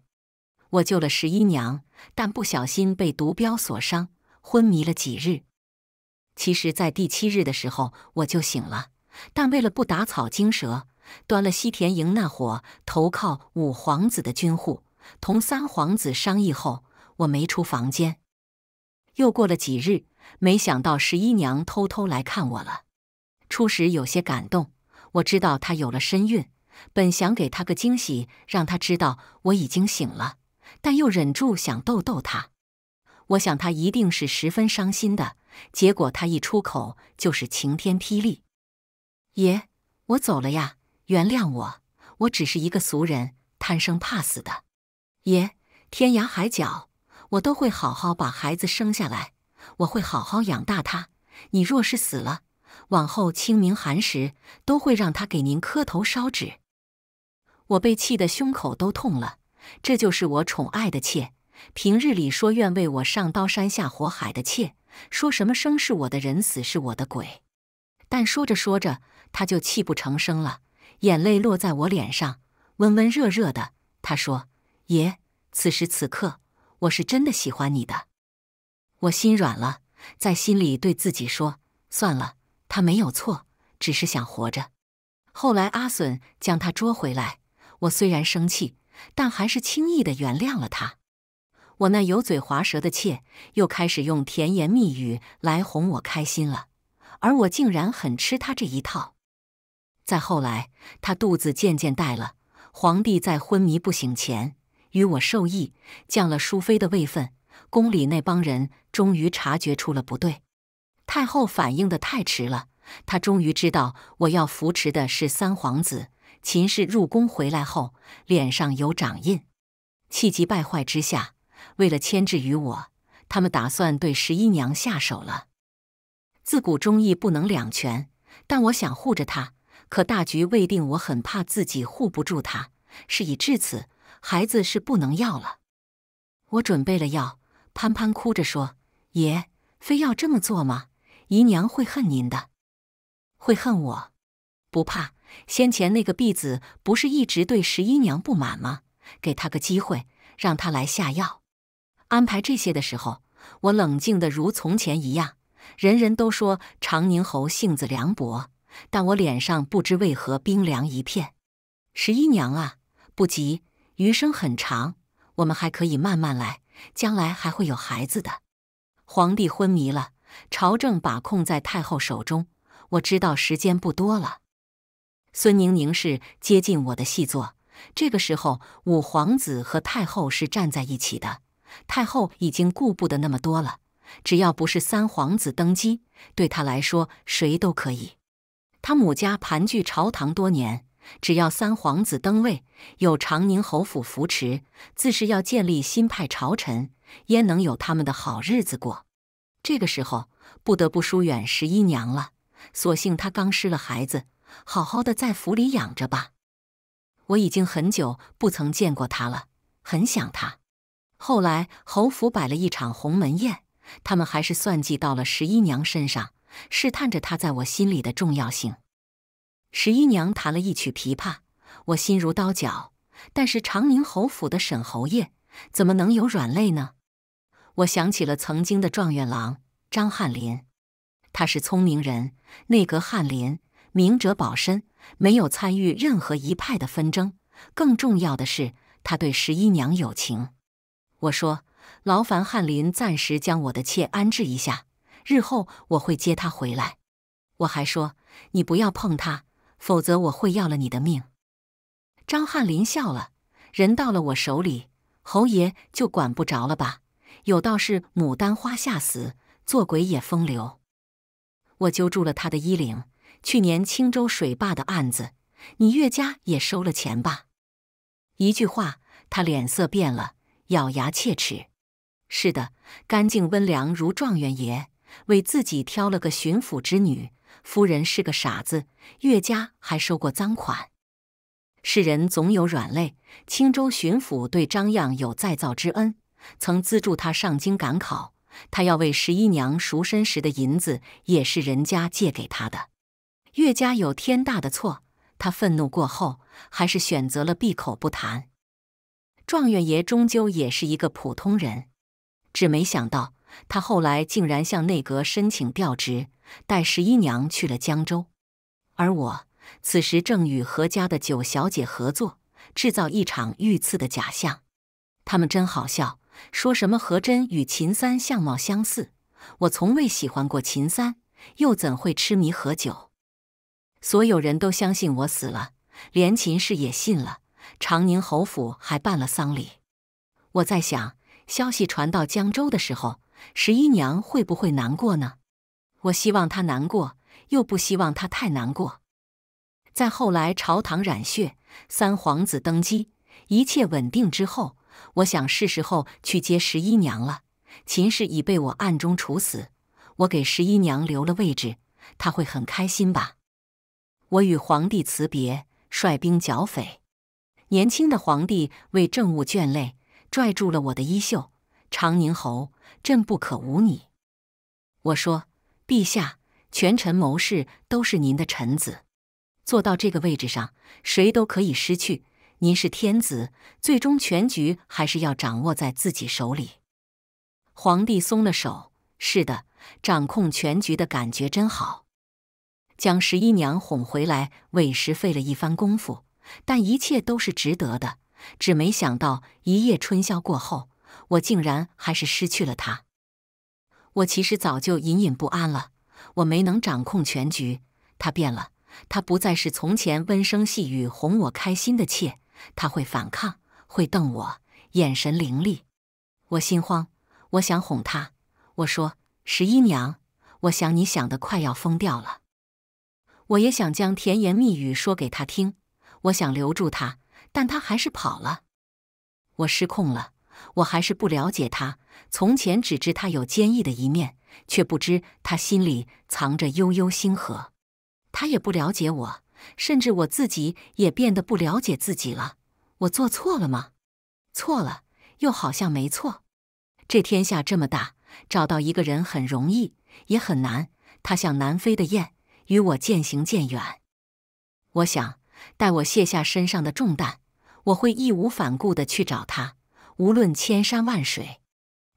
我救了十一娘，但不小心被毒镖所伤，昏迷了几日。其实，在第七日的时候，我就醒了。但为了不打草惊蛇，端了西田营那伙投靠五皇子的军户，同三皇子商议后，我没出房间。又过了几日，没想到十一娘偷偷来看我了。初时有些感动，我知道她有了身孕，本想给她个惊喜，让她知道我已经醒了，但又忍住想逗逗她。我想她一定是十分伤心的，结果她一出口就是晴天霹雳。爷，我走了呀！原谅我，我只是一个俗人，贪生怕死的。爷，天涯海角，我都会好好把孩子生下来，我会好好养大他。你若是死了，往后清明寒食都会让他给您磕头烧纸。我被气得胸口都痛了。这就是我宠爱的妾，平日里说愿为我上刀山下火海的妾，说什么生是我的人，死是我的鬼，但说着说着。他就泣不成声了，眼泪落在我脸上，温温热热的。他说：“爷，此时此刻，我是真的喜欢你的。”我心软了，在心里对自己说：“算了，他没有错，只是想活着。”后来阿损将他捉回来，我虽然生气，但还是轻易的原谅了他。我那油嘴滑舌的妾又开始用甜言蜜语来哄我开心了，而我竟然很吃他这一套。再后来，他肚子渐渐大了。皇帝在昏迷不醒前，与我授意降了淑妃的位分。宫里那帮人终于察觉出了不对，太后反应的太迟了。她终于知道我要扶持的是三皇子。秦氏入宫回来后，脸上有掌印，气急败坏之下，为了牵制于我，他们打算对十一娘下手了。自古忠义不能两全，但我想护着她。可大局未定，我很怕自己护不住他。事已至此，孩子是不能要了。我准备了药。潘潘哭着说：“爷，非要这么做吗？姨娘会恨您的，会恨我。不怕，先前那个婢子不是一直对十一娘不满吗？给她个机会，让她来下药。安排这些的时候，我冷静的如从前一样。人人都说长宁侯性子凉薄。”但我脸上不知为何冰凉一片。十一娘啊，不急，余生很长，我们还可以慢慢来。将来还会有孩子的。皇帝昏迷了，朝政把控在太后手中。我知道时间不多了。孙宁宁是接近我的细作。这个时候，五皇子和太后是站在一起的。太后已经顾不得那么多了，只要不是三皇子登基，对她来说谁都可以。他母家盘踞朝堂多年，只要三皇子登位，有长宁侯府扶持，自是要建立新派朝臣，焉能有他们的好日子过？这个时候不得不疏远十一娘了。所幸她刚失了孩子，好好的在府里养着吧。我已经很久不曾见过她了，很想她。后来侯府摆了一场鸿门宴，他们还是算计到了十一娘身上。试探着他在我心里的重要性。十一娘弹了一曲琵琶，我心如刀绞。但是长宁侯府的沈侯爷怎么能有软肋呢？我想起了曾经的状元郎张翰林，他是聪明人，内阁翰林，明哲保身，没有参与任何一派的纷争。更重要的是，他对十一娘有情。我说：“劳烦翰林暂时将我的妾安置一下。”日后我会接他回来，我还说你不要碰他，否则我会要了你的命。张翰林笑了，人到了我手里，侯爷就管不着了吧？有道是牡丹花下死，做鬼也风流。我揪住了他的衣领。去年青州水坝的案子，你岳家也收了钱吧？一句话，他脸色变了，咬牙切齿。是的，干净温良如状元爷。为自己挑了个巡抚之女，夫人是个傻子。岳家还收过赃款，世人总有软肋。青州巡抚对张漾有再造之恩，曾资助他上京赶考。他要为十一娘赎身时的银子，也是人家借给他的。岳家有天大的错，他愤怒过后，还是选择了闭口不谈。状元爷终究也是一个普通人，只没想到。他后来竟然向内阁申请调职，带十一娘去了江州。而我此时正与何家的九小姐合作，制造一场遇刺的假象。他们真好笑，说什么何真与秦三相貌相似。我从未喜欢过秦三，又怎会痴迷何九？所有人都相信我死了，连秦氏也信了。长宁侯府还办了丧礼。我在想，消息传到江州的时候。十一娘会不会难过呢？我希望她难过，又不希望她太难过。再后来，朝堂染血，三皇子登基，一切稳定之后，我想是时候去接十一娘了。秦氏已被我暗中处死，我给十一娘留了位置，她会很开心吧？我与皇帝辞别，率兵剿匪。年轻的皇帝为政务眷累，拽住了我的衣袖，长宁侯。朕不可无你。我说，陛下，权臣谋士都是您的臣子，坐到这个位置上，谁都可以失去。您是天子，最终全局还是要掌握在自己手里。皇帝松了手。是的，掌控全局的感觉真好。将十一娘哄回来，委实费了一番功夫，但一切都是值得的。只没想到，一夜春宵过后。我竟然还是失去了他。我其实早就隐隐不安了。我没能掌控全局。他变了，他不再是从前温声细语哄我开心的妾。他会反抗，会瞪我，眼神凌厉。我心慌，我想哄他。我说：“十一娘，我想你想的快要疯掉了。”我也想将甜言蜜语说给他听，我想留住他，但他还是跑了。我失控了。我还是不了解他，从前只知他有坚毅的一面，却不知他心里藏着悠悠星河。他也不了解我，甚至我自己也变得不了解自己了。我做错了吗？错了，又好像没错。这天下这么大，找到一个人很容易，也很难。他像南飞的雁，与我渐行渐远。我想，待我卸下身上的重担，我会义无反顾地去找他。无论千山万水，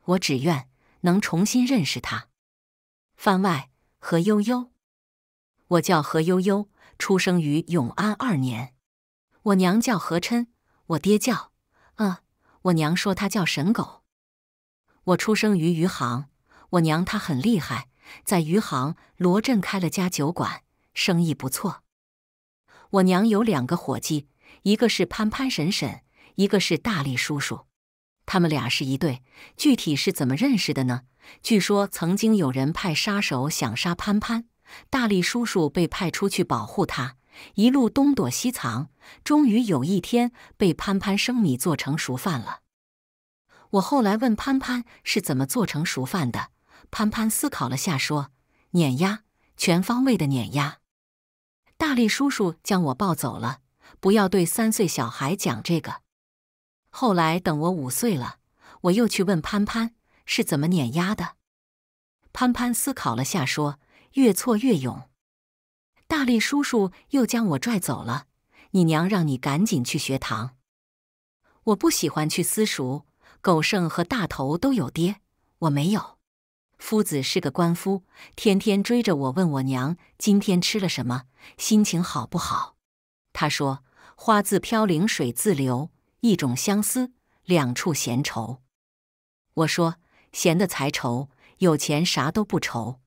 我只愿能重新认识他。番外何悠悠，我叫何悠悠，出生于永安二年。我娘叫何琛，我爹叫……呃，我娘说他叫沈狗。我出生于余杭，我娘她很厉害，在余杭罗镇开了家酒馆，生意不错。我娘有两个伙计，一个是潘潘婶婶，一个是大力叔叔。他们俩是一对，具体是怎么认识的呢？据说曾经有人派杀手想杀潘潘，大力叔叔被派出去保护他，一路东躲西藏，终于有一天被潘潘生米做成熟饭了。我后来问潘潘是怎么做成熟饭的，潘潘思考了下，说：“碾压，全方位的碾压。”大力叔叔将我抱走了，不要对三岁小孩讲这个。后来等我五岁了，我又去问潘潘是怎么碾压的。潘潘思考了下，说：“越挫越勇。”大力叔叔又将我拽走了。你娘让你赶紧去学堂。我不喜欢去私塾。狗剩和大头都有爹，我没有。夫子是个官夫，天天追着我问我娘今天吃了什么，心情好不好。他说：“花自飘零水自流。”一种相思，两处闲愁。我说：“闲的才愁，有钱啥都不愁。”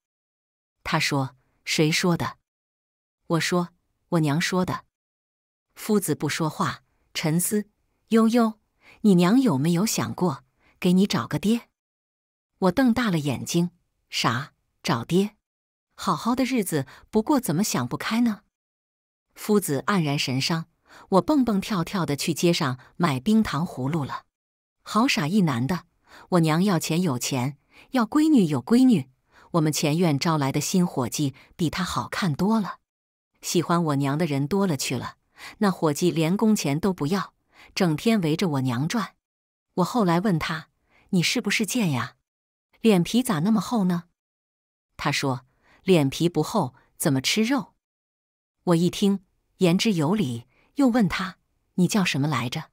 他说：“谁说的？”我说：“我娘说的。”夫子不说话，沉思。悠悠，你娘有没有想过给你找个爹？我瞪大了眼睛：“啥？找爹？好好的日子不过，怎么想不开呢？”夫子黯然神伤。我蹦蹦跳跳的去街上买冰糖葫芦了。好傻一男的！我娘要钱有钱，要闺女有闺女。我们前院招来的新伙计比他好看多了。喜欢我娘的人多了去了。那伙计连工钱都不要，整天围着我娘转。我后来问他：“你是不是贱呀？脸皮咋那么厚呢？”他说：“脸皮不厚怎么吃肉？”我一听，言之有理。又问他：“你叫什么来着？”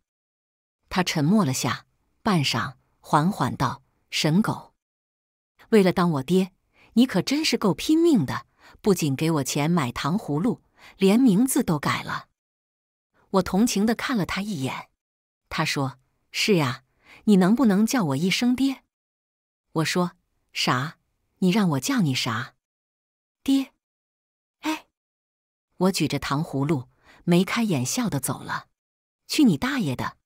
他沉默了下，半晌，缓缓道：“神狗。为了当我爹，你可真是够拼命的，不仅给我钱买糖葫芦，连名字都改了。”我同情的看了他一眼。他说：“是呀，你能不能叫我一声爹？”我说：“啥？你让我叫你啥？爹？”哎，我举着糖葫芦。眉开眼笑的走了，去你大爷的！